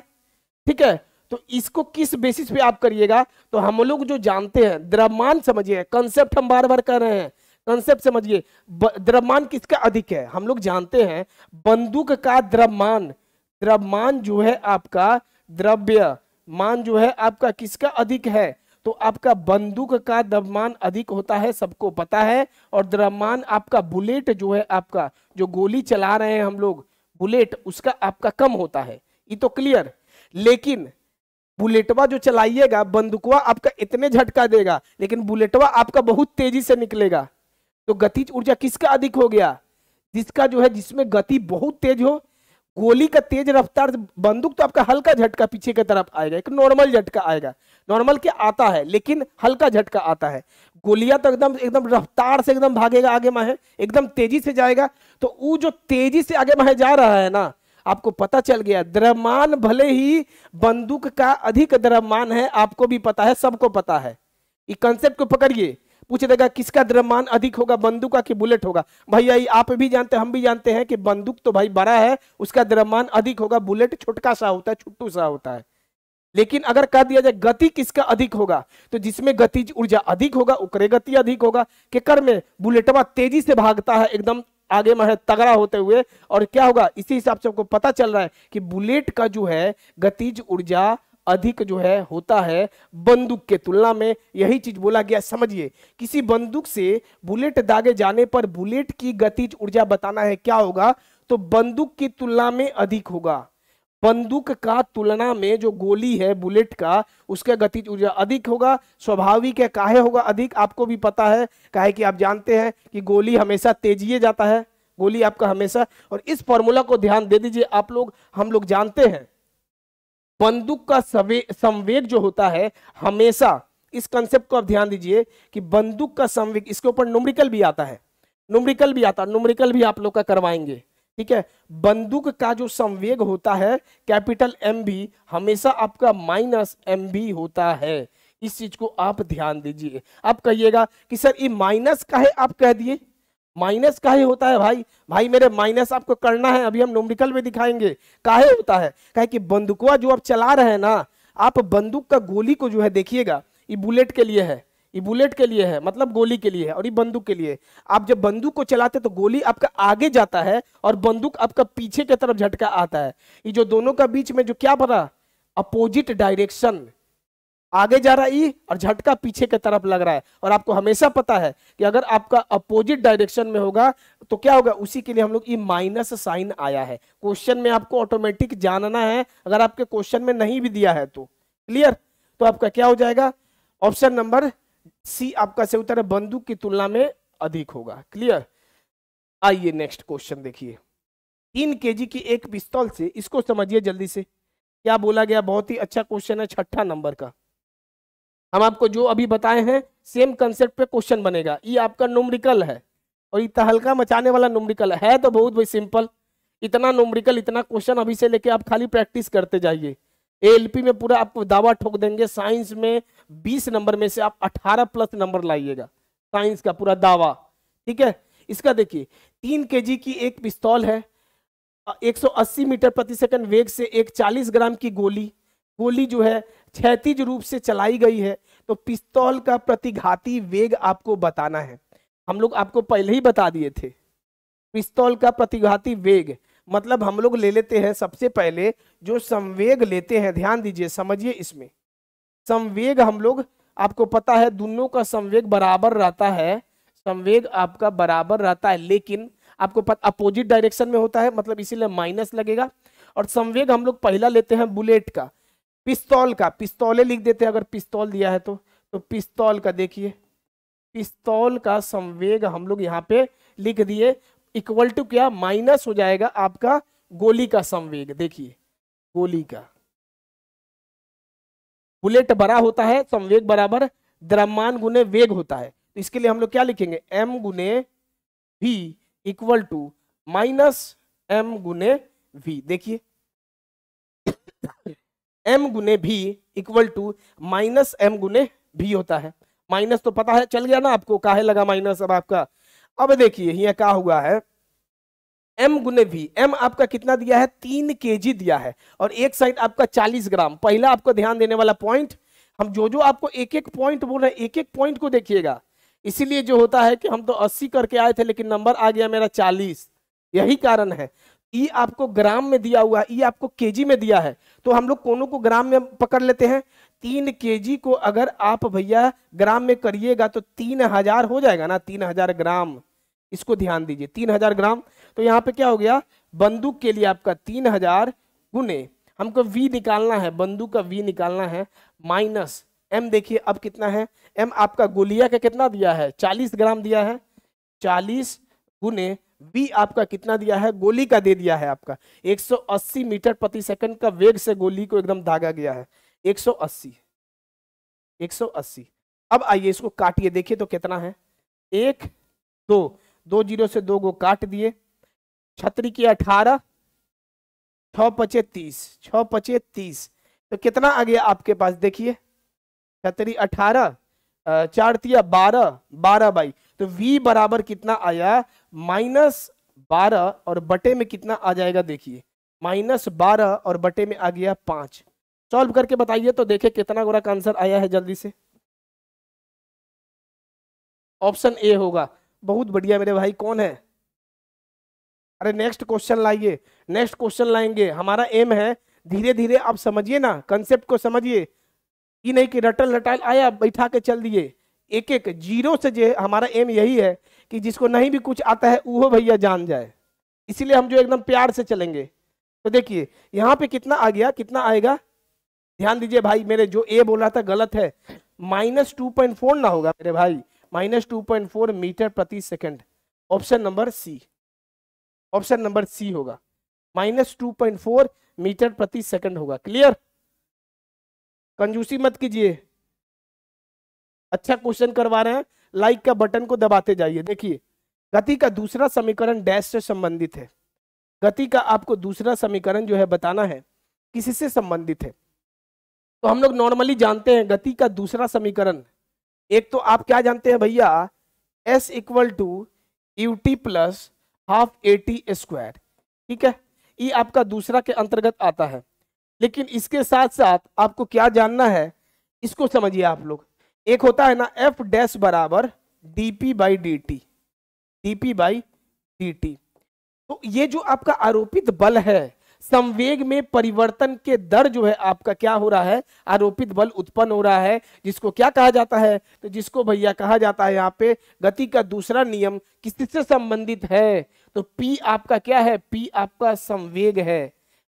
ठीक है तो इसको किस बेसिस पे आप करिएगा तो हम लोग जो जानते हैं द्रव्यमान समझिए कंसेप्ट हम बार बार कर रहे हैं कंसेप्ट समझिए द्रव्यमान किसका अधिक है हम लोग जानते हैं बंदूक का द्रव्यमान द्रव्यमान जो है आपका द्रव्य मान जो है आपका किसका अधिक है तो आपका बंदूक का द्रव्यमान अधिक होता है सबको पता है और द्रव्यमान आपका बुलेट जो है आपका जो गोली चला रहे हैं हम लोग बुलेट उसका आपका कम होता है ये तो क्लियर लेकिन बुलेटवा जो चलाइएगा बंदूकवा आपका इतने झटका देगा लेकिन बुलेटवा आपका बहुत तेजी से निकलेगा तो गतिज ऊर्जा किसका अधिक हो गया जिसका जो है जिसमें गति बहुत तेज हो गोली का तेज रफ्तार बंदूक तो आपका हल्का झटका पीछे की तरफ आएगा एक नॉर्मल झटका आएगा नॉर्मल के आता है लेकिन हल्का झटका आता है गोलियां तो एकदम एकदम रफ्तार से एकदम भागेगा आगे माहे एकदम तेजी से जाएगा तो वो जो तेजी से आगे माहे जा रहा है ना आपको पता चल गया द्रव्यमान भले ही बंदूक का अधिक द्रव्यमान है आपको भी पता है सबको पता है ये कंसेप्ट को पकड़िए पूछ देगा किसका द्रव्यमान अधिक होगा बंदूक का कि बुलेट होगा भैया ये आप भी जानते हम भी जानते हैं कि बंदूक तो भाई बड़ा है उसका द्रव्यमान अधिक होगा बुलेट छोटका सा होता है छुट्टू सा होता है लेकिन अगर कह दिया जाए गति किसका अधिक होगा तो जिसमें गति ऊर्जा अधिक होगा उकरे गति अधिक होगा केकर में बुलेटवा तेजी से भागता है एकदम आगे में है तगड़ा होते हुए और क्या होगा इसी हिसाब से आपको पता चल रहा है कि बुलेट का जो है गतिज ऊर्जा अधिक जो है होता है बंदूक के तुलना में यही चीज बोला गया समझिए किसी बंदूक से बुलेट दागे जाने पर बुलेट की गतिज ऊर्जा बताना है क्या होगा तो बंदूक की तुलना में अधिक होगा बंदूक का तुलना में जो गोली है बुलेट का उसका गतिज ऊर्जा अधिक होगा स्वाभाविक है काहे होगा अधिक आपको भी पता है काहे कि आप जानते हैं कि गोली हमेशा तेजिए जाता है गोली आपका हमेशा और इस फॉर्मूला को ध्यान दे दीजिए आप लोग हम लोग जानते हैं बंदूक का संवेग जो होता है हमेशा इस कंसेप्ट को आप ध्यान दीजिए कि बंदूक का संवेग इसके ऊपर नुमरिकल भी आता है नुमरिकल भी आता है नुमरिकल भी आप लोग का करवाएंगे ठीक है बंदूक का जो संवेग होता है कैपिटल एम भी हमेशा आपका माइनस एम भी होता है इस चीज को आप ध्यान दीजिए आप कहिएगा कि सर ये माइनस का है आप कह दिए माइनस काहे होता है भाई भाई मेरे माइनस आपको करना है अभी हम नोमिकल में दिखाएंगे काहे होता है कहे कि बंदुकवा जो आप चला रहे हैं ना आप बंदूक का गोली को जो है देखिएगा ये बुलेट के लिए है ये बुलेट के लिए है मतलब गोली के लिए है और ये बंदूक के लिए आप जब बंदूक को चलाते तो गोली आपका आगे जाता है और बंदूक आपका पीछे की तरफ झटका आता है ये जो दोनों का बीच में जो क्या बना अपोजिट डायरेक्शन आगे जा रहा है ई और झटका पीछे के तरफ लग रहा है और आपको हमेशा पता है कि अगर आपका अपोजिट डायरेक्शन में होगा तो क्या होगा उसी के लिए हम लोग ई माइनस साइन आया है क्वेश्चन में आपको ऑटोमेटिक जानना है अगर आपके क्वेश्चन में नहीं भी दिया है तो क्लियर तो आपका क्या हो जाएगा ऑप्शन नंबर सी आपका सही उत्तर है बंदूक की तुलना में अधिक होगा क्लियर आइए नेक्स्ट क्वेश्चन देखिए तीन के की एक पिस्तौल से इसको समझिए जल्दी से क्या बोला गया बहुत ही अच्छा क्वेश्चन है छठा नंबर का हम आपको जो अभी बताए हैं सेम कंसेप्ट पे क्वेश्चन बनेगा ये आपका नुमरिकल है और ये तहलका मचाने वाला नुमरिकल है तो बहुत भाई सिंपल इतना नुमरिकल इतना क्वेश्चन अभी से लेके आप खाली प्रैक्टिस करते जाइए एएलपी में पूरा आपको दावा ठोक देंगे साइंस में 20 नंबर में से आप 18 प्लस नंबर लाइएगा साइंस का पूरा दावा ठीक है इसका देखिए तीन के की एक पिस्तौल है 180 मीटर प्रति सेकंड वेग से एक 40 ग्राम की गोली गोली जो है क्षतिज रूप से चलाई गई है तो पिस्तौल का प्रतिघाती वेग आपको बताना है हम लोग आपको पहले ही बता दिए थे पिस्तौल का प्रतिघाती वेग मतलब हम लोग ले लेते हैं सबसे पहले जो संवेग लेते हैं ध्यान दीजिए समझिए इसमें संवेग हम लोग आपको पता है दोनों का संवेग बराबर रहता है संवेग आपका बराबर रहता है लेकिन आपको पता अपोजिट डायरेक्शन में होता है मतलब इसीलिए माइनस लगेगा और संवेग हम लोग पहला लेते हैं बुलेट का पिस्तौल का पिस्तौले लिख देते हैं अगर पिस्तौल दिया है तो तो पिस्तौल का देखिए पिस्तौल का संवेग हम लोग यहाँ पे लिख दिए इक्वल टू क्या माइनस हो जाएगा आपका गोली का संवेग देखिए गोली का बुलेट बड़ा होता है संवेग बराबर द्रमान गुने वेग होता है तो इसके लिए हम लोग क्या लिखेंगे एम गुने V equal to minus M गुने वी देखिए एम गुने V equal to minus M गुने भी होता है माइनस तो पता है चल गया ना आपको काहे लगा माइनस अब आपका अब देखिए यह क्या हुआ है एम गुने भी एम आपका कितना दिया है तीन के दिया है और एक साइड आपका चालीस ग्राम पहला आपको ध्यान देने वाला पॉइंट हम जो जो आपको एक एक पॉइंट बोल रहे हैं एक एक पॉइंट को देखिएगा इसीलिए जो होता है कि हम तो अस्सी करके आए थे लेकिन नंबर आ गया मेरा चालीस यही कारण है ई आपको ग्राम में दिया हुआ है ई आपको केजी में दिया है तो हम लोग कोनों को ग्राम में पकड़ लेते हैं तीन केजी को अगर आप भैया ग्राम में करिएगा तो तीन हजार हो जाएगा ना तीन हजार ग्राम इसको ध्यान दीजिए तीन हजार ग्राम तो यहाँ पे क्या हो गया बंदूक के लिए आपका तीन हजार गुने हमको वी निकालना है बंदूक का वी निकालना है माइनस एम देखिए अब कितना है एम आपका गोलिया का कितना दिया है चालीस ग्राम दिया है चालीस गुने बी आपका कितना दिया है गोली का दे दिया है आपका 180 मीटर प्रति सेकंड का वेग से गोली को एकदम धागा गया है 180 180 अब आइए इसको काटिए देखिए तो कितना है एक दो दो जीरो से दो गो काट दिए छतरी की अठारह छ पचे तीस छ पचे तीस तो कितना आ गया आपके पास देखिए छतरी अठारह चार तिया बारह बारह बाई तो v बराबर कितना आया माइनस बारह और बटे में कितना आ जाएगा देखिए माइनस बारह और बटे में आ गया पांच सॉल्व करके बताइए तो देखे कितना गोरा का आंसर आया है जल्दी से ऑप्शन ए होगा बहुत बढ़िया मेरे भाई कौन है अरे नेक्स्ट क्वेश्चन लाइए नेक्स्ट क्वेश्चन लाएंगे हमारा एम है धीरे धीरे आप समझिए ना कंसेप्ट को समझिए ये नहीं कि रटल रटाइल आया बैठा के चल दिए एक एक जीरो से जो हमारा एम यही है कि जिसको नहीं भी कुछ आता है वो भैया जान जाए इसीलिए हम जो एकदम प्यार से चलेंगे तो देखिए यहाँ पे कितना आ गया कितना आएगा ध्यान दीजिए भाई मेरे जो ए बोला था गलत है माइनस टू पॉइंट फोर ना होगा मेरे भाई minus two point four metre प्रति second option number C option number C होगा minus two point four metre प्रति सेकंड होगा क्लियर कंजूसी मत कीजिए अच्छा क्वेश्चन करवा रहे हैं लाइक का बटन को दबाते जाइए देखिए गति का दूसरा समीकरण डैश से संबंधित है गति का आपको दूसरा समीकरण जो है बताना है किसी से संबंधित है तो हम लोग नॉर्मली जानते हैं गति का दूसरा समीकरण एक तो आप क्या जानते हैं भैया S equal to U T plus half A T square ठीक है ये आपका दूसरा के अंतर्गत आता है लेकिन इसके साथ साथ आपको क्या जानना है इसको समझिए आप लोग एक होता है ना एफ डैश बराबर D P by D T D P by D T तो ये जो आपका आरोपित बल है संवेग में परिवर्तन के दर जो है आपका क्या हो रहा है आरोपित बल उत्पन्न हो रहा है जिसको क्या कहा जाता है तो जिसको भैया कहा जाता है यहाँ पे गति का दूसरा नियम किससे संबंधित है तो पी आपका क्या है पी आपका संवेग है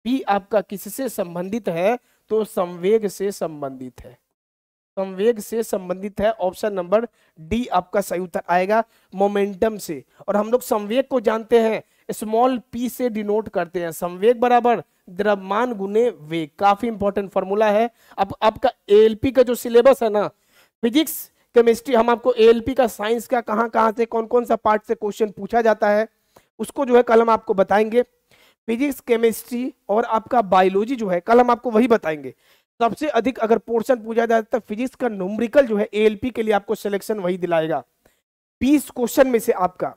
पी आपका किससे संबंधित है तो संवेग से संबंधित है संवेग से संबंधित है ऑप्शन नंबर डी आपका सही उत्तर आएगा मोमेंटम से और हम लोग संवेग को जानते हैं स्मॉल पी से डिनोट करते हैं संवेग बराबर द्रव्यमान गुने वेग काफी इंपॉर्टेंट फॉर्मूला है अब आपका एएलपी का जो सिलेबस है ना फिजिक्स केमिस्ट्री हम आपको एएलपी का साइंस का कहां कहां से कौन कौन सा पार्ट से क्वेश्चन पूछा जाता है उसको जो है कल हम आपको बताएंगे फिजिक्स केमिस्ट्री और आपका बायोलॉजी जो है कल हम आपको वही बताएंगे सबसे अधिक अगर पोर्शन पूछा जाए तो फिजिक्स का नोमरिकल जो है ए के लिए आपको सिलेक्शन वही दिलाएगा बीस क्वेश्चन में से आपका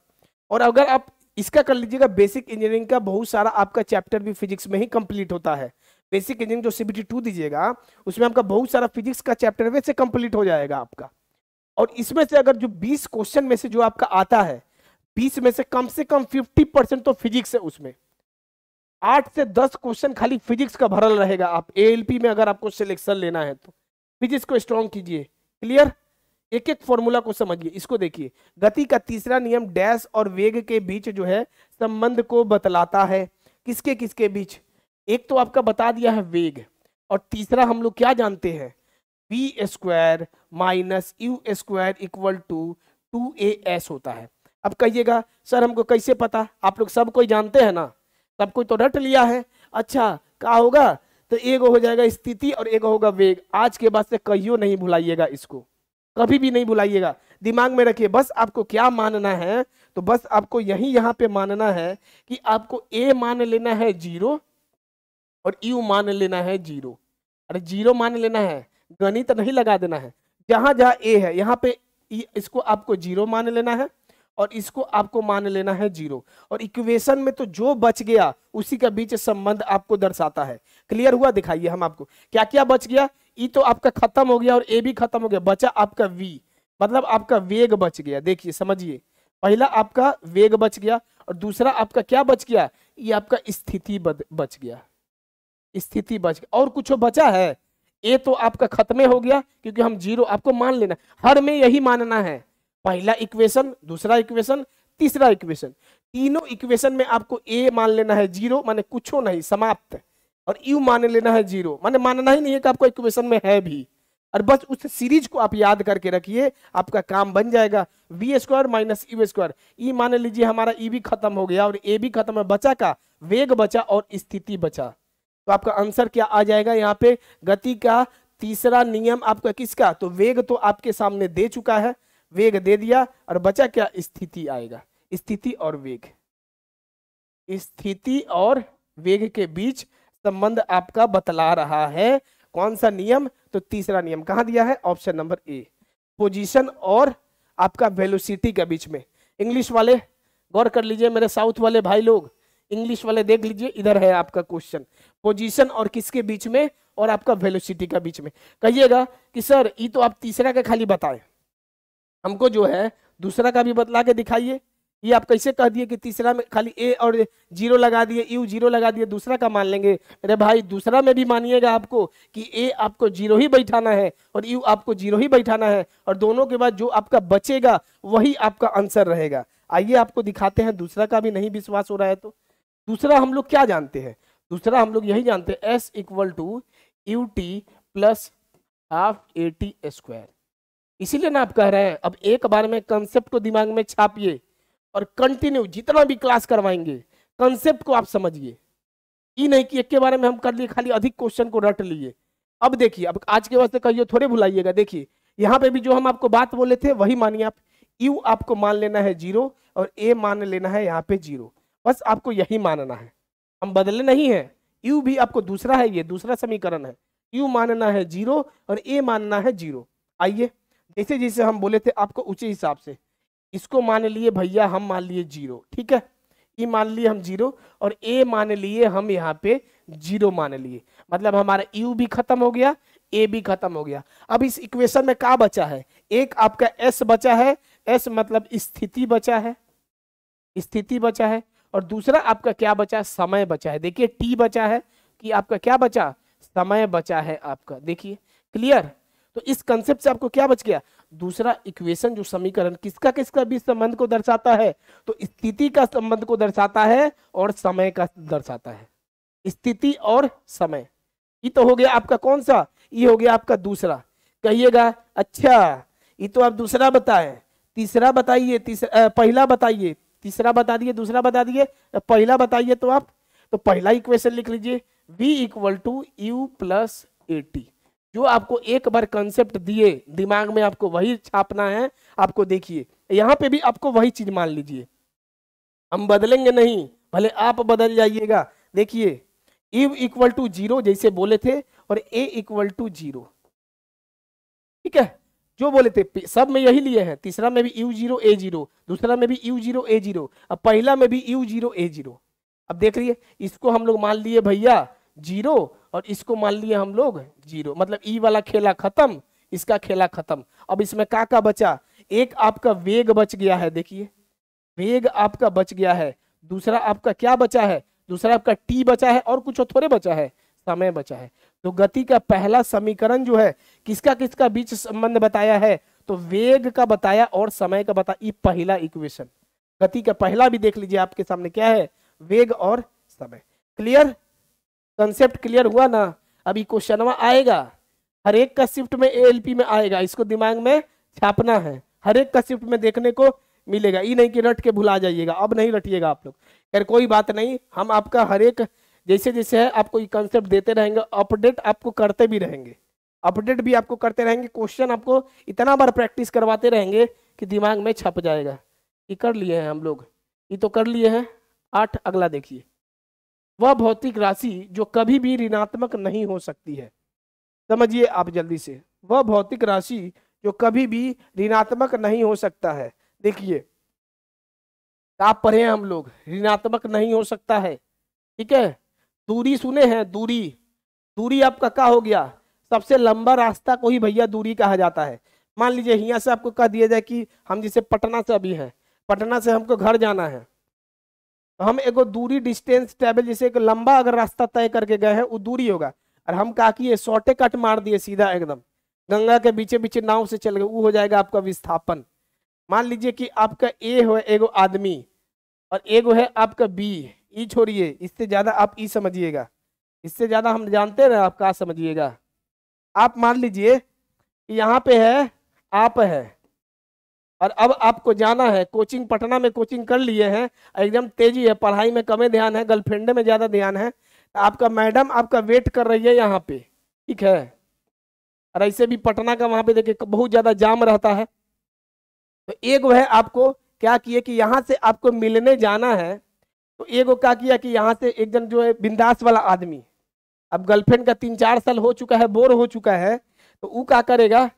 और अगर आप इसका कर लीजिएगा बेसिक इंजीनियरिंग का बहुत सारा आपका चैप्टर भी फिजिक्स में ही कंप्लीट होता है बेसिक इंजीनियरिंग जो सीबीटी टू दीजिएगा उसमें आपका बहुत सारा फिजिक्स का चैप्टर वैसे कंप्लीट हो जाएगा आपका और इसमें से अगर जो बीस क्वेश्चन में से जो आपका आता है बीस में से कम से कम फिफ्टी परसेंट तो फिजिक्स है उसमें आठ से दस क्वेश्चन खाली फिजिक्स का भरल रहेगा आप एएलपी में अगर आपको सिलेक्शन लेना है तो फिजिक्स को स्ट्रॉन्ग कीजिए क्लियर एक एक फॉर्मूला को समझिए इसको देखिए गति का तीसरा नियम डैश और वेग के बीच जो है संबंध को बतलाता है किसके किसके बीच एक तो आपका बता दिया है वेग और तीसरा हम लोग क्या जानते हैं V square minus U square equal to two A S होता है अब कहिएगा सर हमको कैसे पता आप लोग सब कोई जानते हैं ना सबको तो रट लिया है अच्छा क्या होगा तो एक हो जाएगा स्थिति और एक होगा वेग आज के बाद से कहियो नहीं भुलाइएगा इसको कभी भी नहीं भुलाइएगा दिमाग में रखिए बस आपको क्या मानना है तो बस आपको यही यहाँ पे मानना है कि आपको ए मान लेना है जीरो और यू मान लेना है जीरो अरे जीरो मान लेना है गणित नहीं लगा देना है जहां जहां ए है यहाँ पे इसको आपको जीरो मान लेना है और इसको आपको मान लेना है जीरो और इक्वेशन में तो जो बच गया उसी का बीच संबंध आपको दर्शाता है क्लियर हुआ दिखाइए हम आपको क्या क्या बच गया ई तो आपका खत्म हो गया और ए भी खत्म हो गया बचा आपका वी मतलब आपका वेग बच गया देखिए समझिए पहला आपका वेग बच गया और दूसरा आपका क्या बच गया ये आपका स्थिति बच गया स्थिति बच गया और कुछ बचा है ए तो आपका खत्म हो गया क्योंकि हम जीरो आपको मान लेना हर में यही मानना है पहला इक्वेशन दूसरा इक्वेशन तीसरा इक्वेशन तीनों इक्वेशन में आपको ए मान लेना है जीरो माने कुछ नहीं समाप्त और यू मान लेना है जीरो माने मानना ही नहीं है कि आपको इक्वेशन में है भी और बस उस सीरीज को आप याद करके रखिए आपका काम बन जाएगा V square minus U square ई मान लीजिए हमारा ई e भी खत्म हो गया और ए भी खत्म है बचा का वेग बचा और स्थिति बचा तो आपका आंसर क्या आ जाएगा यहाँ पे गति का तीसरा नियम आपका किसका तो वेग तो आपके सामने दे चुका है वेग दे दिया और बचा क्या स्थिति आएगा स्थिति और वेग स्थिति और वेग के बीच संबंध आपका बतला रहा है कौन सा नियम तो तीसरा नियम कहा दिया है ऑप्शन नंबर ए पोजीशन और आपका वेलोसिटी के बीच में इंग्लिश वाले गौर कर लीजिए मेरे साउथ वाले भाई लोग इंग्लिश वाले देख लीजिए इधर है आपका क्वेश्चन पोजीशन और किसके बीच में और आपका वेलोसिटी के बीच में कहिएगा कि सर ये तो आप तीसरा का खाली बताएं हमको जो है दूसरा का भी बतला के दिखाइए ये आप कैसे कह दिए कि तीसरा में खाली ए और जीरो लगा दिए यू जीरो लगा दिए दूसरा का मान लेंगे अरे भाई दूसरा में भी मानिएगा आपको कि ए आपको जीरो ही बैठाना है और यू आपको जीरो ही बैठाना है और दोनों के बाद जो आपका बचेगा वही आपका आंसर रहेगा आइए आपको दिखाते हैं दूसरा का भी नहीं विश्वास हो रहा है तो दूसरा हम लोग क्या जानते हैं दूसरा हम लोग यही जानते हैं S equal to U T plus half A T square इसीलिए ना आप कह रहे हैं अब एक बार में कंसेप्ट को दिमाग में छापिए और कंटिन्यू जितना भी क्लास करवाएंगे कंसेप्ट को आप समझिए ये नहीं कि एक के बारे में हम कर लिए खाली अधिक क्वेश्चन को रट लिए अब देखिए अब आज के वास्ते कहिए थोड़े भुलाइएगा देखिए यहाँ पे भी जो हम आपको बात बोले थे वही मानिए आप यू आपको मान लेना है जीरो और ए मान लेना है यहाँ पे जीरो बस आपको यही मानना है हम बदले नहीं है यू भी आपको दूसरा है ये दूसरा समीकरण है यू मानना है जीरो और ए मानना है जीरो आइए जैसे जैसे हम बोले थे आपको उसी हिसाब से इसको मान लिए भैया हम मान लिए जीरो ठीक है ये मान लिए हम जीरो और ए मान लिए हम यहाँ पे जीरो मान लिए मतलब हमारा यू भी खत्म हो गया ए भी खत्म हो गया अब इस इक्वेशन में क्या बचा है एक आपका एस बचा है एस मतलब स्थिति बचा है स्थिति बचा है और दूसरा आपका क्या बचा है समय बचा है देखिए टी बचा है कि आपका क्या बचा समय बचा है आपका देखिए क्लियर तो इस कंसेप्ट से आपको क्या बच गया दूसरा इक्वेशन जो समीकरण किसका किसका भी संबंध को दर्शाता है तो स्थिति का संबंध को दर्शाता है और समय का दर्शाता है स्थिति और समय ये तो हो गया आपका कौन सा ये हो गया आपका दूसरा कहिएगा अच्छा ये तो आप दूसरा बताए तीसरा बताइए पहला बताइए तीसरा बता दिए दूसरा बता दिए पहला बताइए तो आप तो पहला इक्वेशन लिख लीजिए v equal to U plus A T जो आपको एक बार कंसेप्ट दिए दिमाग में आपको वही छापना है आपको देखिए यहाँ पे भी आपको वही चीज मान लीजिए हम बदलेंगे नहीं भले आप बदल जाइएगा देखिए इव इक्वल टू जीरो जैसे बोले थे और ए इक्वल टू जीरो ठीक है जो बोले थे सब में यही लिए हैं तीसरा में भी यू जीरो ए जीरो दूसरा में भी यू जीरो ए जीरो अब पहला में भी यू जीरो ए जीरो अब देख रही है इसको हम लोग मान लिए भैया जीरो और इसको मान लिए हम लोग जीरो मतलब ई वाला खेला खत्म इसका खेला खत्म अब इसमें का का बचा एक आपका वेग बच गया है देखिए वेग आपका बच गया है दूसरा आपका क्या बचा है दूसरा आपका टी बचा है और कुछ थोड़े बचा है समय बचा है तो गति का पहला समीकरण जो है किसका किसका बीच संबंध बताया है तो वेग का बताया और समय का बताया ये पहला इक्वेशन गति का पहला भी देख लीजिए आपके सामने क्या है वेग और समय क्लियर कंसेप्ट क्लियर हुआ ना अभी क्वेश्चनवा आएगा हर एक का शिफ्ट में एएलपी में आएगा इसको दिमाग में छापना है हर एक का शिफ्ट में देखने को मिलेगा ये नहीं कि रट के भुला जाइएगा अब नहीं रटिएगा आप लोग खैर कोई बात नहीं हम आपका हर एक जैसे जैसे है आपको ये कंसेप्ट देते रहेंगे अपडेट आपको करते भी रहेंगे अपडेट भी आपको करते रहेंगे क्वेश्चन आपको इतना बार प्रैक्टिस करवाते रहेंगे कि दिमाग में छप जाएगा ये कर लिए हैं हम लोग ये तो कर लिए हैं आठ अगला देखिए वह भौतिक राशि जो कभी भी ऋणात्मक नहीं हो सकती है समझिए आप जल्दी से वह भौतिक राशि जो कभी भी ऋणात्मक नहीं हो सकता है देखिए आप पढ़े हैं हम लोग ऋणात्मक नहीं हो सकता है ठीक है दूरी सुने हैं दूरी दूरी आपका क्या हो गया सबसे लंबा रास्ता को ही भैया दूरी कहा जाता है मान लीजिए यहाँ से आपको कह दिया जाए कि हम जिसे पटना से अभी हैं पटना से हमको घर जाना है तो हम एगो दूरी डिस्टेंस ट्रेवल जैसे एक लंबा अगर रास्ता तय करके गए हैं वो दूरी होगा और हम का किए शॉर्टे कट मार दिए सीधा एकदम गंगा के बीचे बीचे नाव से चल गए वो हो जाएगा आपका विस्थापन मान लीजिए कि आपका ए हो एगो आदमी और एगो है आपका बी ई e छोड़िए इससे ज़्यादा आप ई e समझिएगा इससे ज़्यादा हम जानते ना आप कहा समझिएगा आप मान लीजिए कि यहाँ पे है आप है और अब आपको जाना है कोचिंग पटना में कोचिंग कर लिए हैं एकदम तेजी है पढ़ाई में कमे ध्यान है गर्लफ्रेंड में ज़्यादा ध्यान है आपका मैडम आपका वेट कर रही है यहाँ पे ठीक है और ऐसे भी पटना का वहाँ पे देखिए बहुत ज़्यादा जाम रहता है तो एक वह आपको क्या किए कि यहाँ से आपको मिलने जाना है तो एक वो क्या किया कि यहाँ से एक जन जो है बिंदास वाला आदमी अब गर्लफ्रेंड का तीन चार साल हो चुका है बोर हो चुका है तो वो क्या करेगा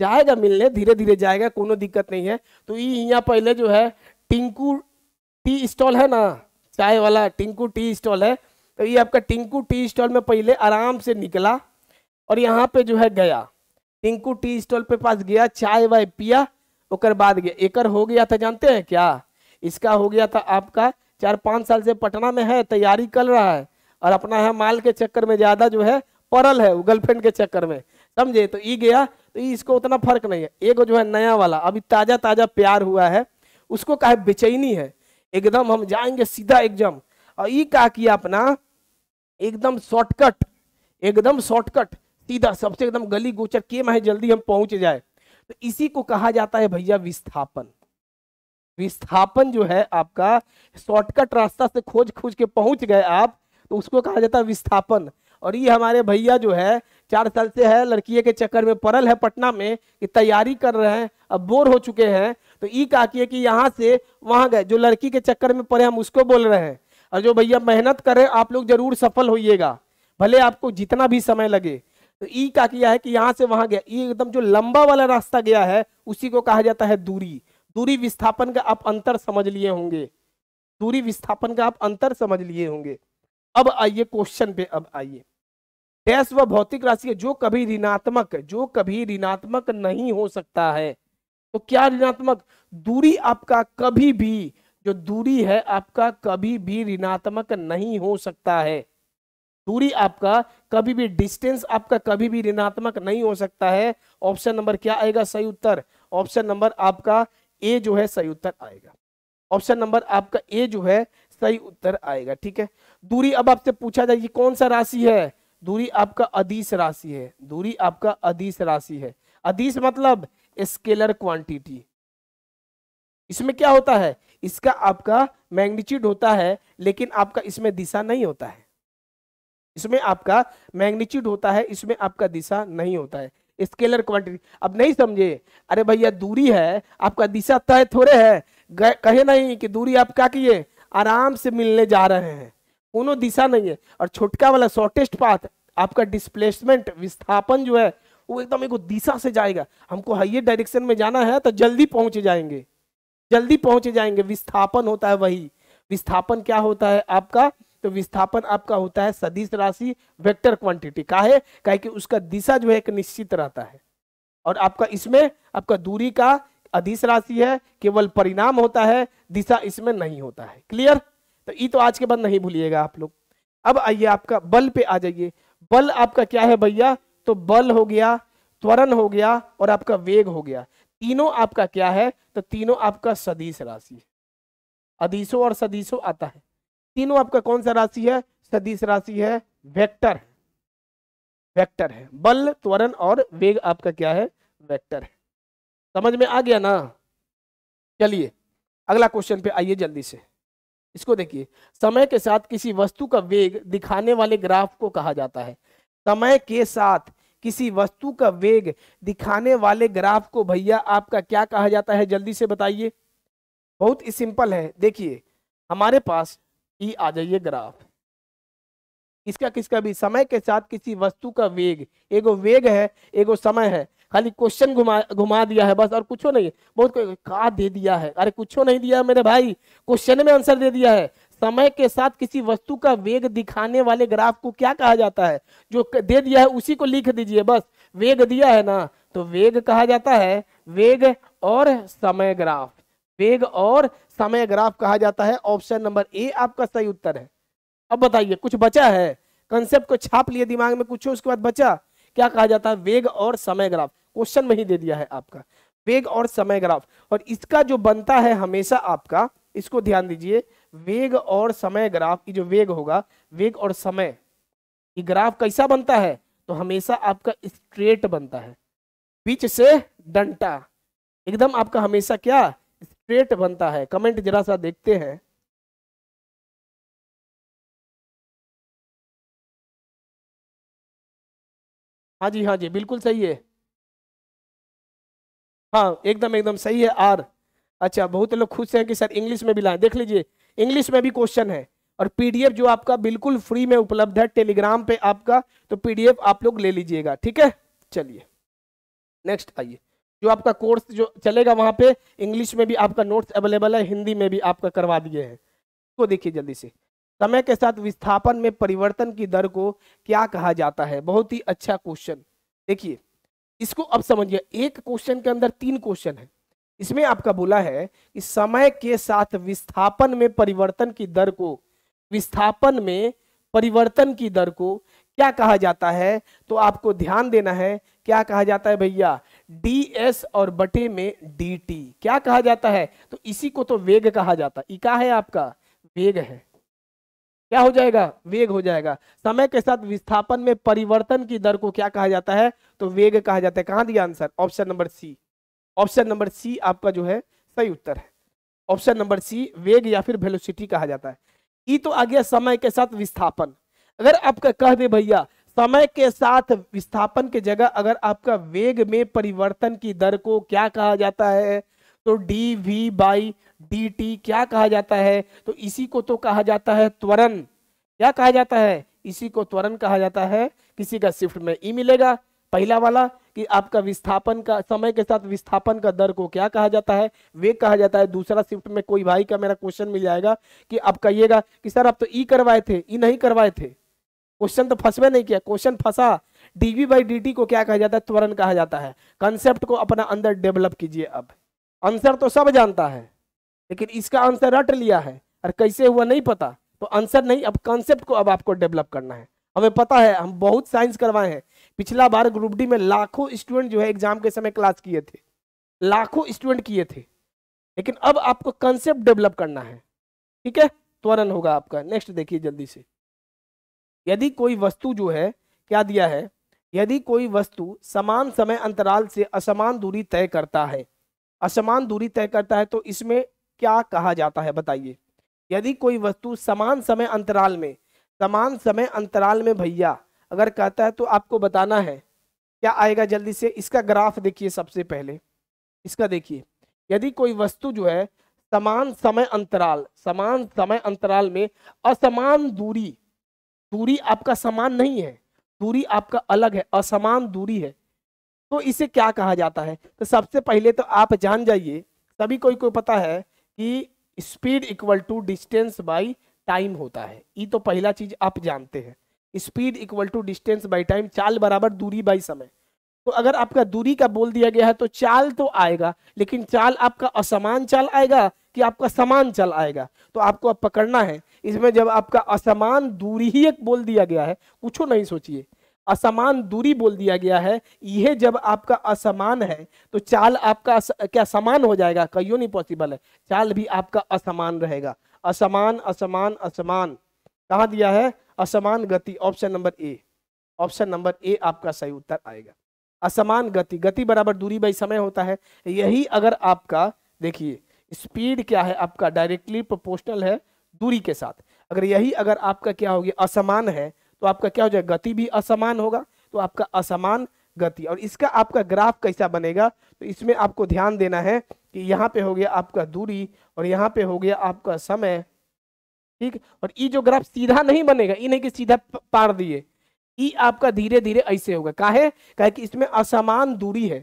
जाएगा मिलने धीरे धीरे जाएगा कोनो दिक्कत नहीं है तो ये यहाँ पहले जो है टिंकू टी स्टॉल है ना चाय वाला टिंकू टी स्टॉल है तो ये आपका टिंकू टी स्टॉल में पहले आराम से निकला और यहाँ पे जो है गया टिंकू टी स्टॉल पे पास गया चाय वाय पिया ओकर बाद गया एकर हो गया था जानते हैं क्या इसका हो गया था आपका चार पाँच साल से पटना में है तैयारी कर रहा है और अपना है माल के चक्कर में ज़्यादा जो है परल है गर्लफ्रेंड के चक्कर में समझे तो ई गया तो इसको उतना फर्क नहीं है एक जो है नया वाला अभी ताज़ा ताज़ा प्यार हुआ है उसको कहे बेचैनी है एकदम हम जाएंगे सीधा एग्जाम और ये कहा कि अपना एकदम शॉर्टकट एकदम शॉर्टकट सीधा सबसे एकदम गली गोचर के में जल्दी हम पहुंच जाए तो इसी को कहा जाता है भैया विस्थापन विस्थापन जो है आपका शॉर्टकट रास्ता से खोज खोज के पहुंच गए आप तो उसको कहा जाता है विस्थापन और ये हमारे भैया जो है चार साल से है लड़की के चक्कर में पड़ल है पटना में कि तैयारी कर रहे हैं अब बोर हो चुके हैं तो ई कहा कि, कि यहाँ से वहाँ गए जो लड़की के चक्कर में पड़े हम उसको बोल रहे हैं और जो भैया मेहनत करें आप लोग जरूर सफल होइएगा भले आपको जितना भी समय लगे तो ई का किया है कि यहाँ से वहां गया ई एकदम जो लंबा वाला रास्ता गया है उसी को कहा जाता है दूरी दूरी विस्थापन का आप अंतर समझ लिए होंगे दूरी विस्थापन का आप अंतर समझ लिए होंगे अब आइए क्वेश्चन पे अब आइए एस वह भौतिक राशि है जो कभी ऋणात्मक जो कभी ऋणात्मक नहीं हो सकता है तो क्या ऋणात्मक दूरी आपका कभी भी जो दूरी है आपका कभी भी ऋणात्मक नहीं हो सकता है दूरी आपका कभी भी डिस्टेंस आपका कभी भी ऋणात्मक नहीं हो सकता है ऑप्शन नंबर क्या आएगा सही उत्तर ऑप्शन नंबर आपका ए जो है सही उत्तर आएगा ऑप्शन नंबर आपका ए जो है सही उत्तर आएगा ठीक है दूरी अब आपसे पूछा जाए कौन सा राशि है दूरी आपका अधिस राशि है दूरी आपका अधिस राशि है अधिस मतलब स्केलर क्वांटिटी इसमें क्या होता है इसका आपका मैग्नीट्यूड होता है लेकिन आपका इसमें दिशा नहीं होता है इसमें आपका मैग्नीट्यूड होता है इसमें आपका दिशा नहीं होता है स्केलर क्वांटिटी अब नहीं समझे अरे भैया दूरी है आपका दिशा तय थोड़े है कहे नहीं कि दूरी आप क्या किए आराम से मिलने जा रहे हैं कोनो दिशा नहीं है और छोटका वाला शॉर्टेस्ट पाथ आपका डिस्प्लेसमेंट विस्थापन जो है वो एकदम एक दिशा से जाएगा हमको हाइयर डायरेक्शन में जाना है तो जल्दी पहुंच जाएंगे जल्दी पहुंच जाएंगे विस्थापन होता है वही विस्थापन क्या होता है आपका तो विस्थापन आपका होता है सदिश राशि वेक्टर क्वांटिटी का है कहे कि उसका दिशा जो है एक निश्चित रहता है और आपका इसमें आपका दूरी का अधिस राशि है केवल परिणाम होता है दिशा इसमें नहीं होता है क्लियर तो ई तो आज के बाद नहीं भूलिएगा आप लोग अब आइए आपका बल पे आ जाइए बल आपका क्या है भैया तो बल हो गया त्वरण हो गया और आपका वेग हो गया तीनों आपका क्या है तो तीनों आपका सदीश राशि है अधीशो और सदीशो आता है तीनों आपका कौन सा राशि है सदीश राशि है वेक्टर है वेक्टर है बल त्वरण और वेग आपका क्या है वेक्टर है समझ में आ गया ना चलिए अगला क्वेश्चन पे आइए जल्दी से इसको देखिए समय के साथ किसी वस्तु का वेग दिखाने वाले ग्राफ को कहा जाता है समय के साथ किसी वस्तु का वेग दिखाने वाले ग्राफ को भैया आपका क्या कहा जाता है जल्दी से बताइए बहुत ही सिंपल है देखिए हमारे पास ये आ जाइए ग्राफ किसका किसका भी समय के साथ किसी वस्तु का वेग एगो वेग है एगो समय है खाली क्वेश्चन घुमा घुमा दिया है बस और कुछ नहीं बहुत कोई दे दिया है अरे कुछ नहीं दिया मेरे भाई क्वेश्चन में आंसर दे दिया है समय के साथ किसी वस्तु का वेग दिखाने वाले ग्राफ को क्या कहा जाता है जो दे दिया है उसी को लिख दीजिए बस वेग दिया है ना तो वेग कहा जाता है वेग और समय ग्राफ वेग और समय ग्राफ कहा जाता है ऑप्शन नंबर ए आपका सही उत्तर है अब बताइए कुछ बचा है कंसेप्ट को छाप लिए दिमाग में कुछ उसके बाद बचा क्या कहा जाता है वेग और समय ग्राफ क्वेश्चन में ही दे दिया है आपका वेग और समय ग्राफ और इसका जो बनता है हमेशा आपका इसको ध्यान दीजिए वेग और समय ग्राफ की जो वेग होगा वेग और समय ये ग्राफ कैसा बनता है तो हमेशा आपका स्ट्रेट बनता है बीच से डंटा एकदम आपका हमेशा क्या स्ट्रेट बनता है कमेंट जरा सा देखते हैं हाँ जी हाँ जी बिल्कुल सही है हाँ एकदम एकदम सही है आर अच्छा बहुत लोग खुश हैं कि सर इंग्लिश में भी लाए देख लीजिए इंग्लिश में भी क्वेश्चन है और पीडीएफ जो आपका बिल्कुल फ्री में उपलब्ध है टेलीग्राम पे आपका तो पीडीएफ आप लोग ले लीजिएगा ठीक है चलिए नेक्स्ट आइए जो आपका कोर्स जो चलेगा वहां पे इंग्लिश में भी आपका नोट्स अवेलेबल है हिंदी में भी आपका करवा दिए हैं तो देखिए जल्दी से समय के साथ विस्थापन में परिवर्तन की दर को क्या कहा जाता है बहुत ही अच्छा क्वेश्चन देखिए इसको अब समझिए एक क्वेश्चन के अंदर तीन क्वेश्चन है इसमें आपका बोला है कि समय के साथ विस्थापन में परिवर्तन की दर को विस्थापन में परिवर्तन की दर को क्या कहा जाता है तो आपको ध्यान देना है क्या कहा जाता है भैया डी एस और बटे में डी टी क्या कहा जाता है तो इसी को तो वेग कहा जाता है इका है आपका वेग है क्या हो जाएगा वेग हो जाएगा समय के साथ विस्थापन में परिवर्तन की दर को क्या कहा जाता है तो वेग कहा जाता है कहां दिया answer option number C option number C आपका जो है सही उत्तर है ऑप्शन नंबर सी वेग या फिर वेलोसिटी कहा जाता है ई तो आ गया समय के साथ विस्थापन अगर आपका कह दे भैया समय के साथ विस्थापन के जगह अगर आपका वेग में परिवर्तन की दर को क्या कहा जाता है तो D V by D T क्या कहा जाता है तो इसी को तो कहा जाता है त्वरण क्या कहा जाता है इसी को त्वरण कहा जाता है किसी का शिफ्ट में ई e मिलेगा पहला वाला कि आपका विस्थापन का समय के साथ विस्थापन का दर को क्या कहा जाता है वे कहा जाता है दूसरा शिफ्ट में कोई भाई का मेरा क्वेश्चन मिल जाएगा कि आप कहिएगा कि सर आप तो ई e करवाए थे ई e नहीं करवाए थे क्वेश्चन तो फंसवे नहीं किया क्वेश्चन फंसा डीवी बाई डी को क्या कहा जाता है त्वरण कहा जाता है कंसेप्ट को अपना अंदर डेवलप कीजिए अब आंसर तो सब जानता है लेकिन इसका आंसर रट लिया है और कैसे हुआ नहीं पता तो आंसर नहीं अब कॉन्सेप्ट को अब आपको डेवलप करना है हमें पता है हम बहुत साइंस करवाए हैं पिछला बार ग्रुप डी में लाखों स्टूडेंट जो है एग्जाम के समय क्लास किए थे लाखों स्टूडेंट किए थे लेकिन अब आपको कंसेप्ट डेवलप करना है ठीक है त्वरण होगा आपका नेक्स्ट देखिए जल्दी से यदि कोई वस्तु जो है क्या दिया है यदि कोई वस्तु समान समय अंतराल से असमान दूरी तय करता है असमान दूरी तय करता है तो इसमें क्या कहा जाता है बताइए यदि कोई वस्तु समान समय अंतराल में समान समय अंतराल में भैया अगर कहता है तो आपको बताना है क्या आएगा जल्दी से इसका ग्राफ देखिए सबसे पहले इसका देखिए यदि कोई वस्तु जो है समान समय अंतराल समान समय अंतराल में असमान दूरी दूरी आपका समान नहीं है दूरी आपका अलग है असमान दूरी है तो इसे क्या कहा जाता है तो सबसे पहले तो आप जान जाइए सभी कोई को पता है कि speed equal to distance by time होता है ये तो पहला चीज आप जानते हैं speed equal to distance by time चाल बराबर दूरी बाई समय तो अगर आपका दूरी का बोल दिया गया है तो चाल तो आएगा लेकिन चाल आपका असमान चाल आएगा कि आपका समान चाल आएगा तो आपको अब पकड़ना है इसमें जब आपका असमान दूरी ही एक बोल दिया गया है कुछ नहीं सोचिए असमान दूरी बोल दिया गया है यह जब आपका असमान है तो चाल आपका क्या समान हो जाएगा कहियो नहीं पॉसिबल है चाल भी आपका असमान रहेगा असमान असमान असमान कहा दिया है असमान गति option number A option number A आपका सही उत्तर आएगा असमान गति गति बराबर दूरी बाई समय होता है यही अगर आपका देखिए स्पीड क्या है आपका डायरेक्टली प्रोपोर्शनल है दूरी के साथ अगर यही अगर आपका क्या हो गया असमान है तो आपका क्या हो जाएगा गति भी असमान होगा तो आपका असमान गति और इसका आपका ग्राफ कैसा बनेगा तो इसमें आपको ध्यान देना है कि यहाँ पे हो गया आपका दूरी और यहाँ पे हो गया आपका समय ठीक और ये जो ग्राफ सीधा नहीं बनेगा ये नहीं कि सीधा पार दिए ये आपका धीरे धीरे ऐसे होगा काहे काहे कि इसमें असमान दूरी है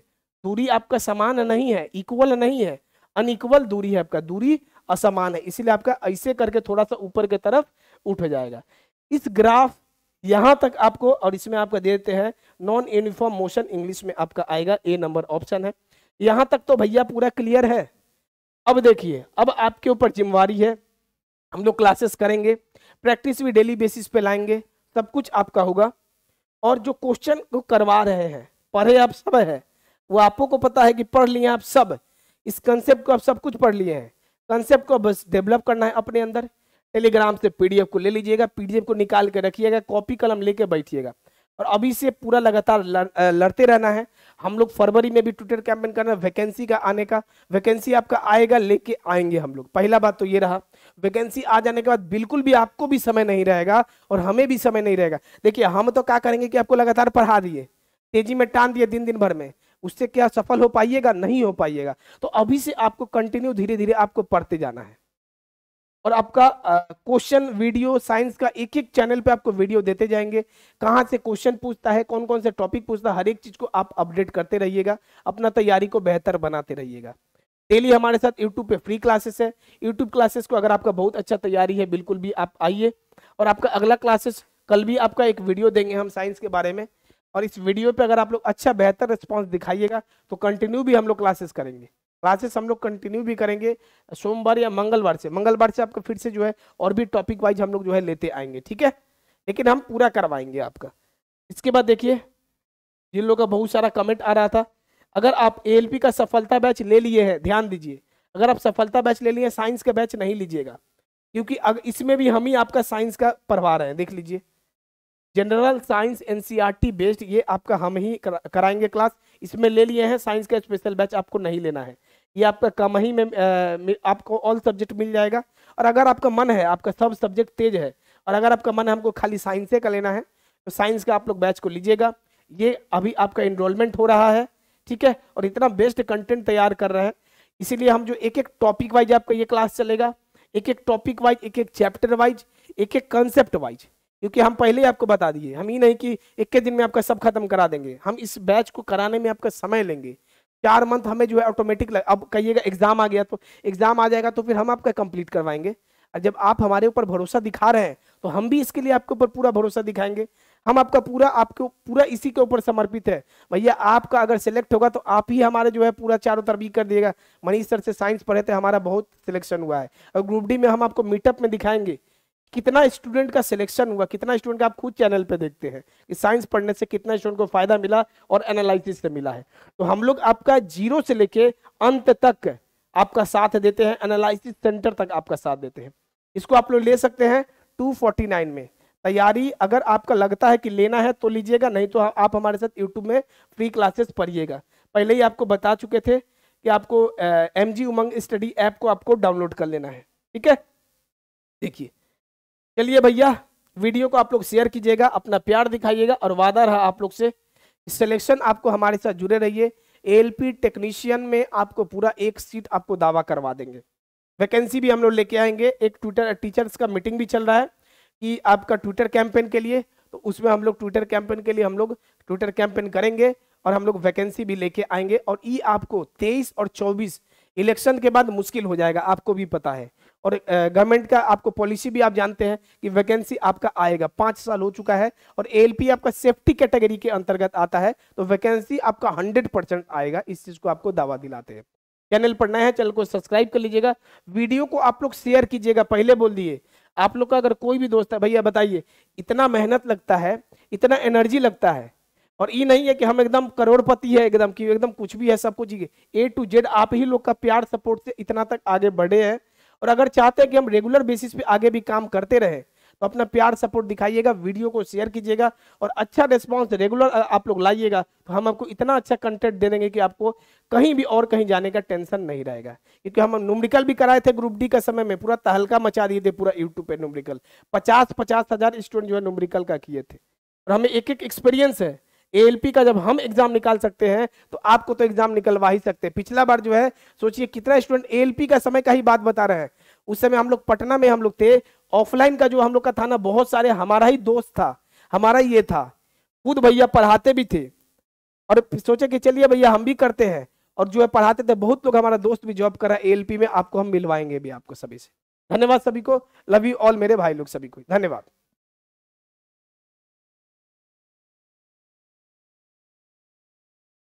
दूरी आपका समान नहीं है इक्वल नहीं है अनइक्वल दूरी है आपका दूरी असमान है इसीलिए आपका ऐसे करके थोड़ा सा ऊपर की तरफ उठ जाएगा इस ग्राफ यहां तक आपको और इसमें आपका दे देते हैं नॉन यूनिफॉर्म मोशन इंग्लिश में आपका आएगा ए नंबर ऑप्शन है यहां तक तो भैया पूरा क्लियर है अब देखिए अब आपके ऊपर जिम्मेवारी है हम लोग क्लासेस करेंगे प्रैक्टिस भी डेली बेसिस पे लाएंगे सब कुछ आपका होगा और जो क्वेश्चन को करवा रहे हैं पढ़े आप सब है वो आपको को पता है कि पढ़ लिए आप सब इस कंसेप्ट को आप सब कुछ पढ़ लिए हैं कंसेप्ट को बस डेवलप करना है अपने अंदर टेलीग्राम से पीडीएफ को ले लीजिएगा पीडीएफ को निकाल के रखिएगा कॉपी कलम लेके बैठिएगा और अभी से पूरा लगातार लड़ते रहना है हम लोग फरवरी में भी ट्विटर कैंपेन करना है वैकेंसी का आने का वैकेंसी आपका आएगा लेके आएंगे हम लोग पहला बात तो ये रहा वैकेंसी आ जाने के बाद बिल्कुल भी आपको भी समय नहीं रहेगा और हमें भी समय नहीं रहेगा देखिए हम तो क्या करेंगे कि आपको लगातार पढ़ा दिए तेजी में टान दिए दिन दिन भर में उससे क्या सफल हो पाइएगा नहीं हो पाइएगा तो अभी से आपको कंटिन्यू धीरे धीरे आपको पढ़ते जाना है और आपका क्वेश्चन वीडियो साइंस का एक एक चैनल पे आपको वीडियो देते जाएंगे कहाँ से क्वेश्चन पूछता है कौन कौन से टॉपिक पूछता है हर एक चीज़ को आप अपडेट करते रहिएगा अपना तैयारी को बेहतर बनाते रहिएगा डेली हमारे साथ यूट्यूब पे फ्री क्लासेस है यूट्यूब क्लासेस को अगर आपका बहुत अच्छा तैयारी है बिल्कुल भी आप आइए और आपका अगला क्लासेस कल भी आपका एक वीडियो देंगे हम साइंस के बारे में और इस वीडियो पे अगर आप लोग अच्छा बेहतर रिस्पॉन्स दिखाइएगा तो कंटिन्यू भी हम लोग क्लासेस करेंगे क्लासेस हम लोग कंटिन्यू भी करेंगे सोमवार या मंगलवार से मंगलवार से आपका फिर से जो है और भी टॉपिक वाइज हम लोग जो है लेते आएंगे ठीक है लेकिन हम पूरा करवाएंगे आपका इसके बाद देखिए जिन लोगों का बहुत सारा कमेंट आ रहा था अगर आप ए का सफलता बैच ले लिए हैं ध्यान दीजिए अगर आप सफलता बैच ले लिए साइंस का बैच नहीं लीजिएगा क्योंकि अगर इसमें भी हम ही आपका साइंस का पढ़वा रहे हैं देख लीजिए जनरल साइंस एनसीईआरटी बेस्ड ये आपका हम ही कराएंगे क्लास इसमें ले लिए हैं साइंस का स्पेशल बैच आपको नहीं लेना है ये आपका कम ही में आपको ऑल सब्जेक्ट मिल जाएगा और अगर आपका मन है आपका सब सब्जेक्ट तेज है और अगर आपका मन है हमको खाली साइंस का लेना है तो साइंस का आप लोग बैच को लीजिएगा ये अभी आपका इनरोलमेंट हो रहा है ठीक है और इतना बेस्ट कंटेंट तैयार कर रहे हैं इसीलिए हम जो एक एक टॉपिक वाइज आपका ये क्लास चलेगा एक एक टॉपिक वाइज एक एक चैप्टर वाइज एक एक कंसेप्ट वाइज क्योंकि हम पहले ही आपको बता दिए हम ही नहीं कि एक के दिन में आपका सब खत्म करा देंगे हम इस बैच को कराने में आपका समय लेंगे चार मंथ हमें जो है ऑटोमेटिक अब कहिएगा एग्जाम आ गया तो एग्जाम आ जाएगा तो फिर हम आपका कंप्लीट करवाएंगे जब आप हमारे ऊपर भरोसा दिखा रहे हैं तो हम भी इसके लिए आपके ऊपर पूरा भरोसा दिखाएंगे हम आपका पूरा आपके पूरा इसी के ऊपर समर्पित है भैया आपका अगर सिलेक्ट होगा तो आप ही हमारे जो है पूरा चारों तरफ कर दिएगा मनीष सर से साइंस पढ़े थे हमारा बहुत सिलेक्शन हुआ है और ग्रुप डी में हम आपको मीटअप में दिखाएंगे कितना स्टूडेंट का सिलेक्शन हुआ कितना स्टूडेंट का आप खुद चैनल पे देखते हैं कि साइंस पढ़ने से कितना स्टूडेंट को फायदा मिला और एनालिसिस से मिला है तो हम लोग आपका जीरो से लेके अंत तक आपका साथ देते हैं एनालिसिस सेंटर तक आपका साथ देते हैं इसको आप लोग ले सकते हैं टू में तैयारी अगर आपका लगता है कि लेना है तो लीजिएगा नहीं तो आप हमारे साथ यूट्यूब में फ्री क्लासेस पढ़िएगा पहले ही आपको बता चुके थे कि आपको M G Umang study app को आपको डाउनलोड कर लेना है ठीक है देखिए चलिए भैया वीडियो को आप लोग शेयर कीजिएगा अपना प्यार दिखाइएगा और वादा रहा आप लोग से सिलेक्शन आपको हमारे साथ जुड़े रहिए एलपी टेक्नीशियन में आपको पूरा एक सीट आपको दावा करवा देंगे वैकेंसी भी हम लोग लेके आएंगे एक ट्विटर टीचर्स का मीटिंग भी चल रहा है कि आपका ट्विटर कैंपेन के लिए तो उसमें हम लोग ट्विटर कैंपेन के लिए हम लोग ट्विटर कैंपेन करेंगे और हम लोग वैकेंसी भी लेके आएंगे और ई आपको तेईस और चौबीस इलेक्शन के बाद मुश्किल हो जाएगा आपको भी पता है और गवर्नमेंट का आपको पॉलिसी भी आप जानते हैं कि वैकेंसी आपका आएगा पांच साल हो चुका है और एलपी आपका सेफ्टी कैटेगरी के अंतर्गत आता है तो वैकेंसी आपका हंड्रेड परसेंट आएगा इस चीज़ को आपको दावा दिलाते हैं चैनल पर नए हैं चैनल को सब्सक्राइब कर लीजिएगा वीडियो को आप लोग शेयर कीजिएगा पहले बोल दिए आप लोग का अगर कोई भी दोस्त है भैया बताइए इतना मेहनत लगता है इतना एनर्जी लगता है और ये नहीं है कि हम एकदम करोड़पति है एकदम कि एकदम कुछ भी है सब कुछ ए टू जेड आप ही लोग का प्यार सपोर्ट से इतना तक आगे बढ़े हैं और अगर चाहते हैं कि हम रेगुलर बेसिस पे आगे भी काम करते रहे तो अपना प्यार सपोर्ट दिखाइएगा वीडियो को शेयर कीजिएगा और अच्छा रिस्पॉन्स रेगुलर आप लोग लाइएगा तो हम आपको इतना अच्छा कंटेंट दे देंगे कि आपको कहीं भी और कहीं जाने का टेंशन नहीं रहेगा क्योंकि हम नुमरिकल भी कराए थे ग्रुप डी का समय में पूरा तहलका मचा दिए थे पूरा यूट्यूब पे नुमरिकल पचास पचास हज़ार स्टूडेंट जो है नुमरिकल का किए थे और हमें एक एक एक्सपीरियंस है एएलपी का जब हम एग्जाम निकाल सकते हैं तो आपको तो एग्जाम निकलवा ही सकते हैं पिछला बार जो है सोचिए कितना स्टूडेंट एएलपी का समय का ही बात बता रहे हैं उस समय हम लोग पटना में हम लोग थे ऑफलाइन का जो हम लोग का था ना बहुत सारे हमारा ही दोस्त था हमारा ये था खुद भैया पढ़ाते भी थे और सोचे कि चलिए भैया हम भी करते हैं और जो है पढ़ाते थे बहुत लोग हमारा दोस्त भी जॉब करा ए में आपको हम मिलवाएंगे भी आपको सभी से धन्यवाद सभी को लव यू ऑल मेरे भाई लोग सभी को धन्यवाद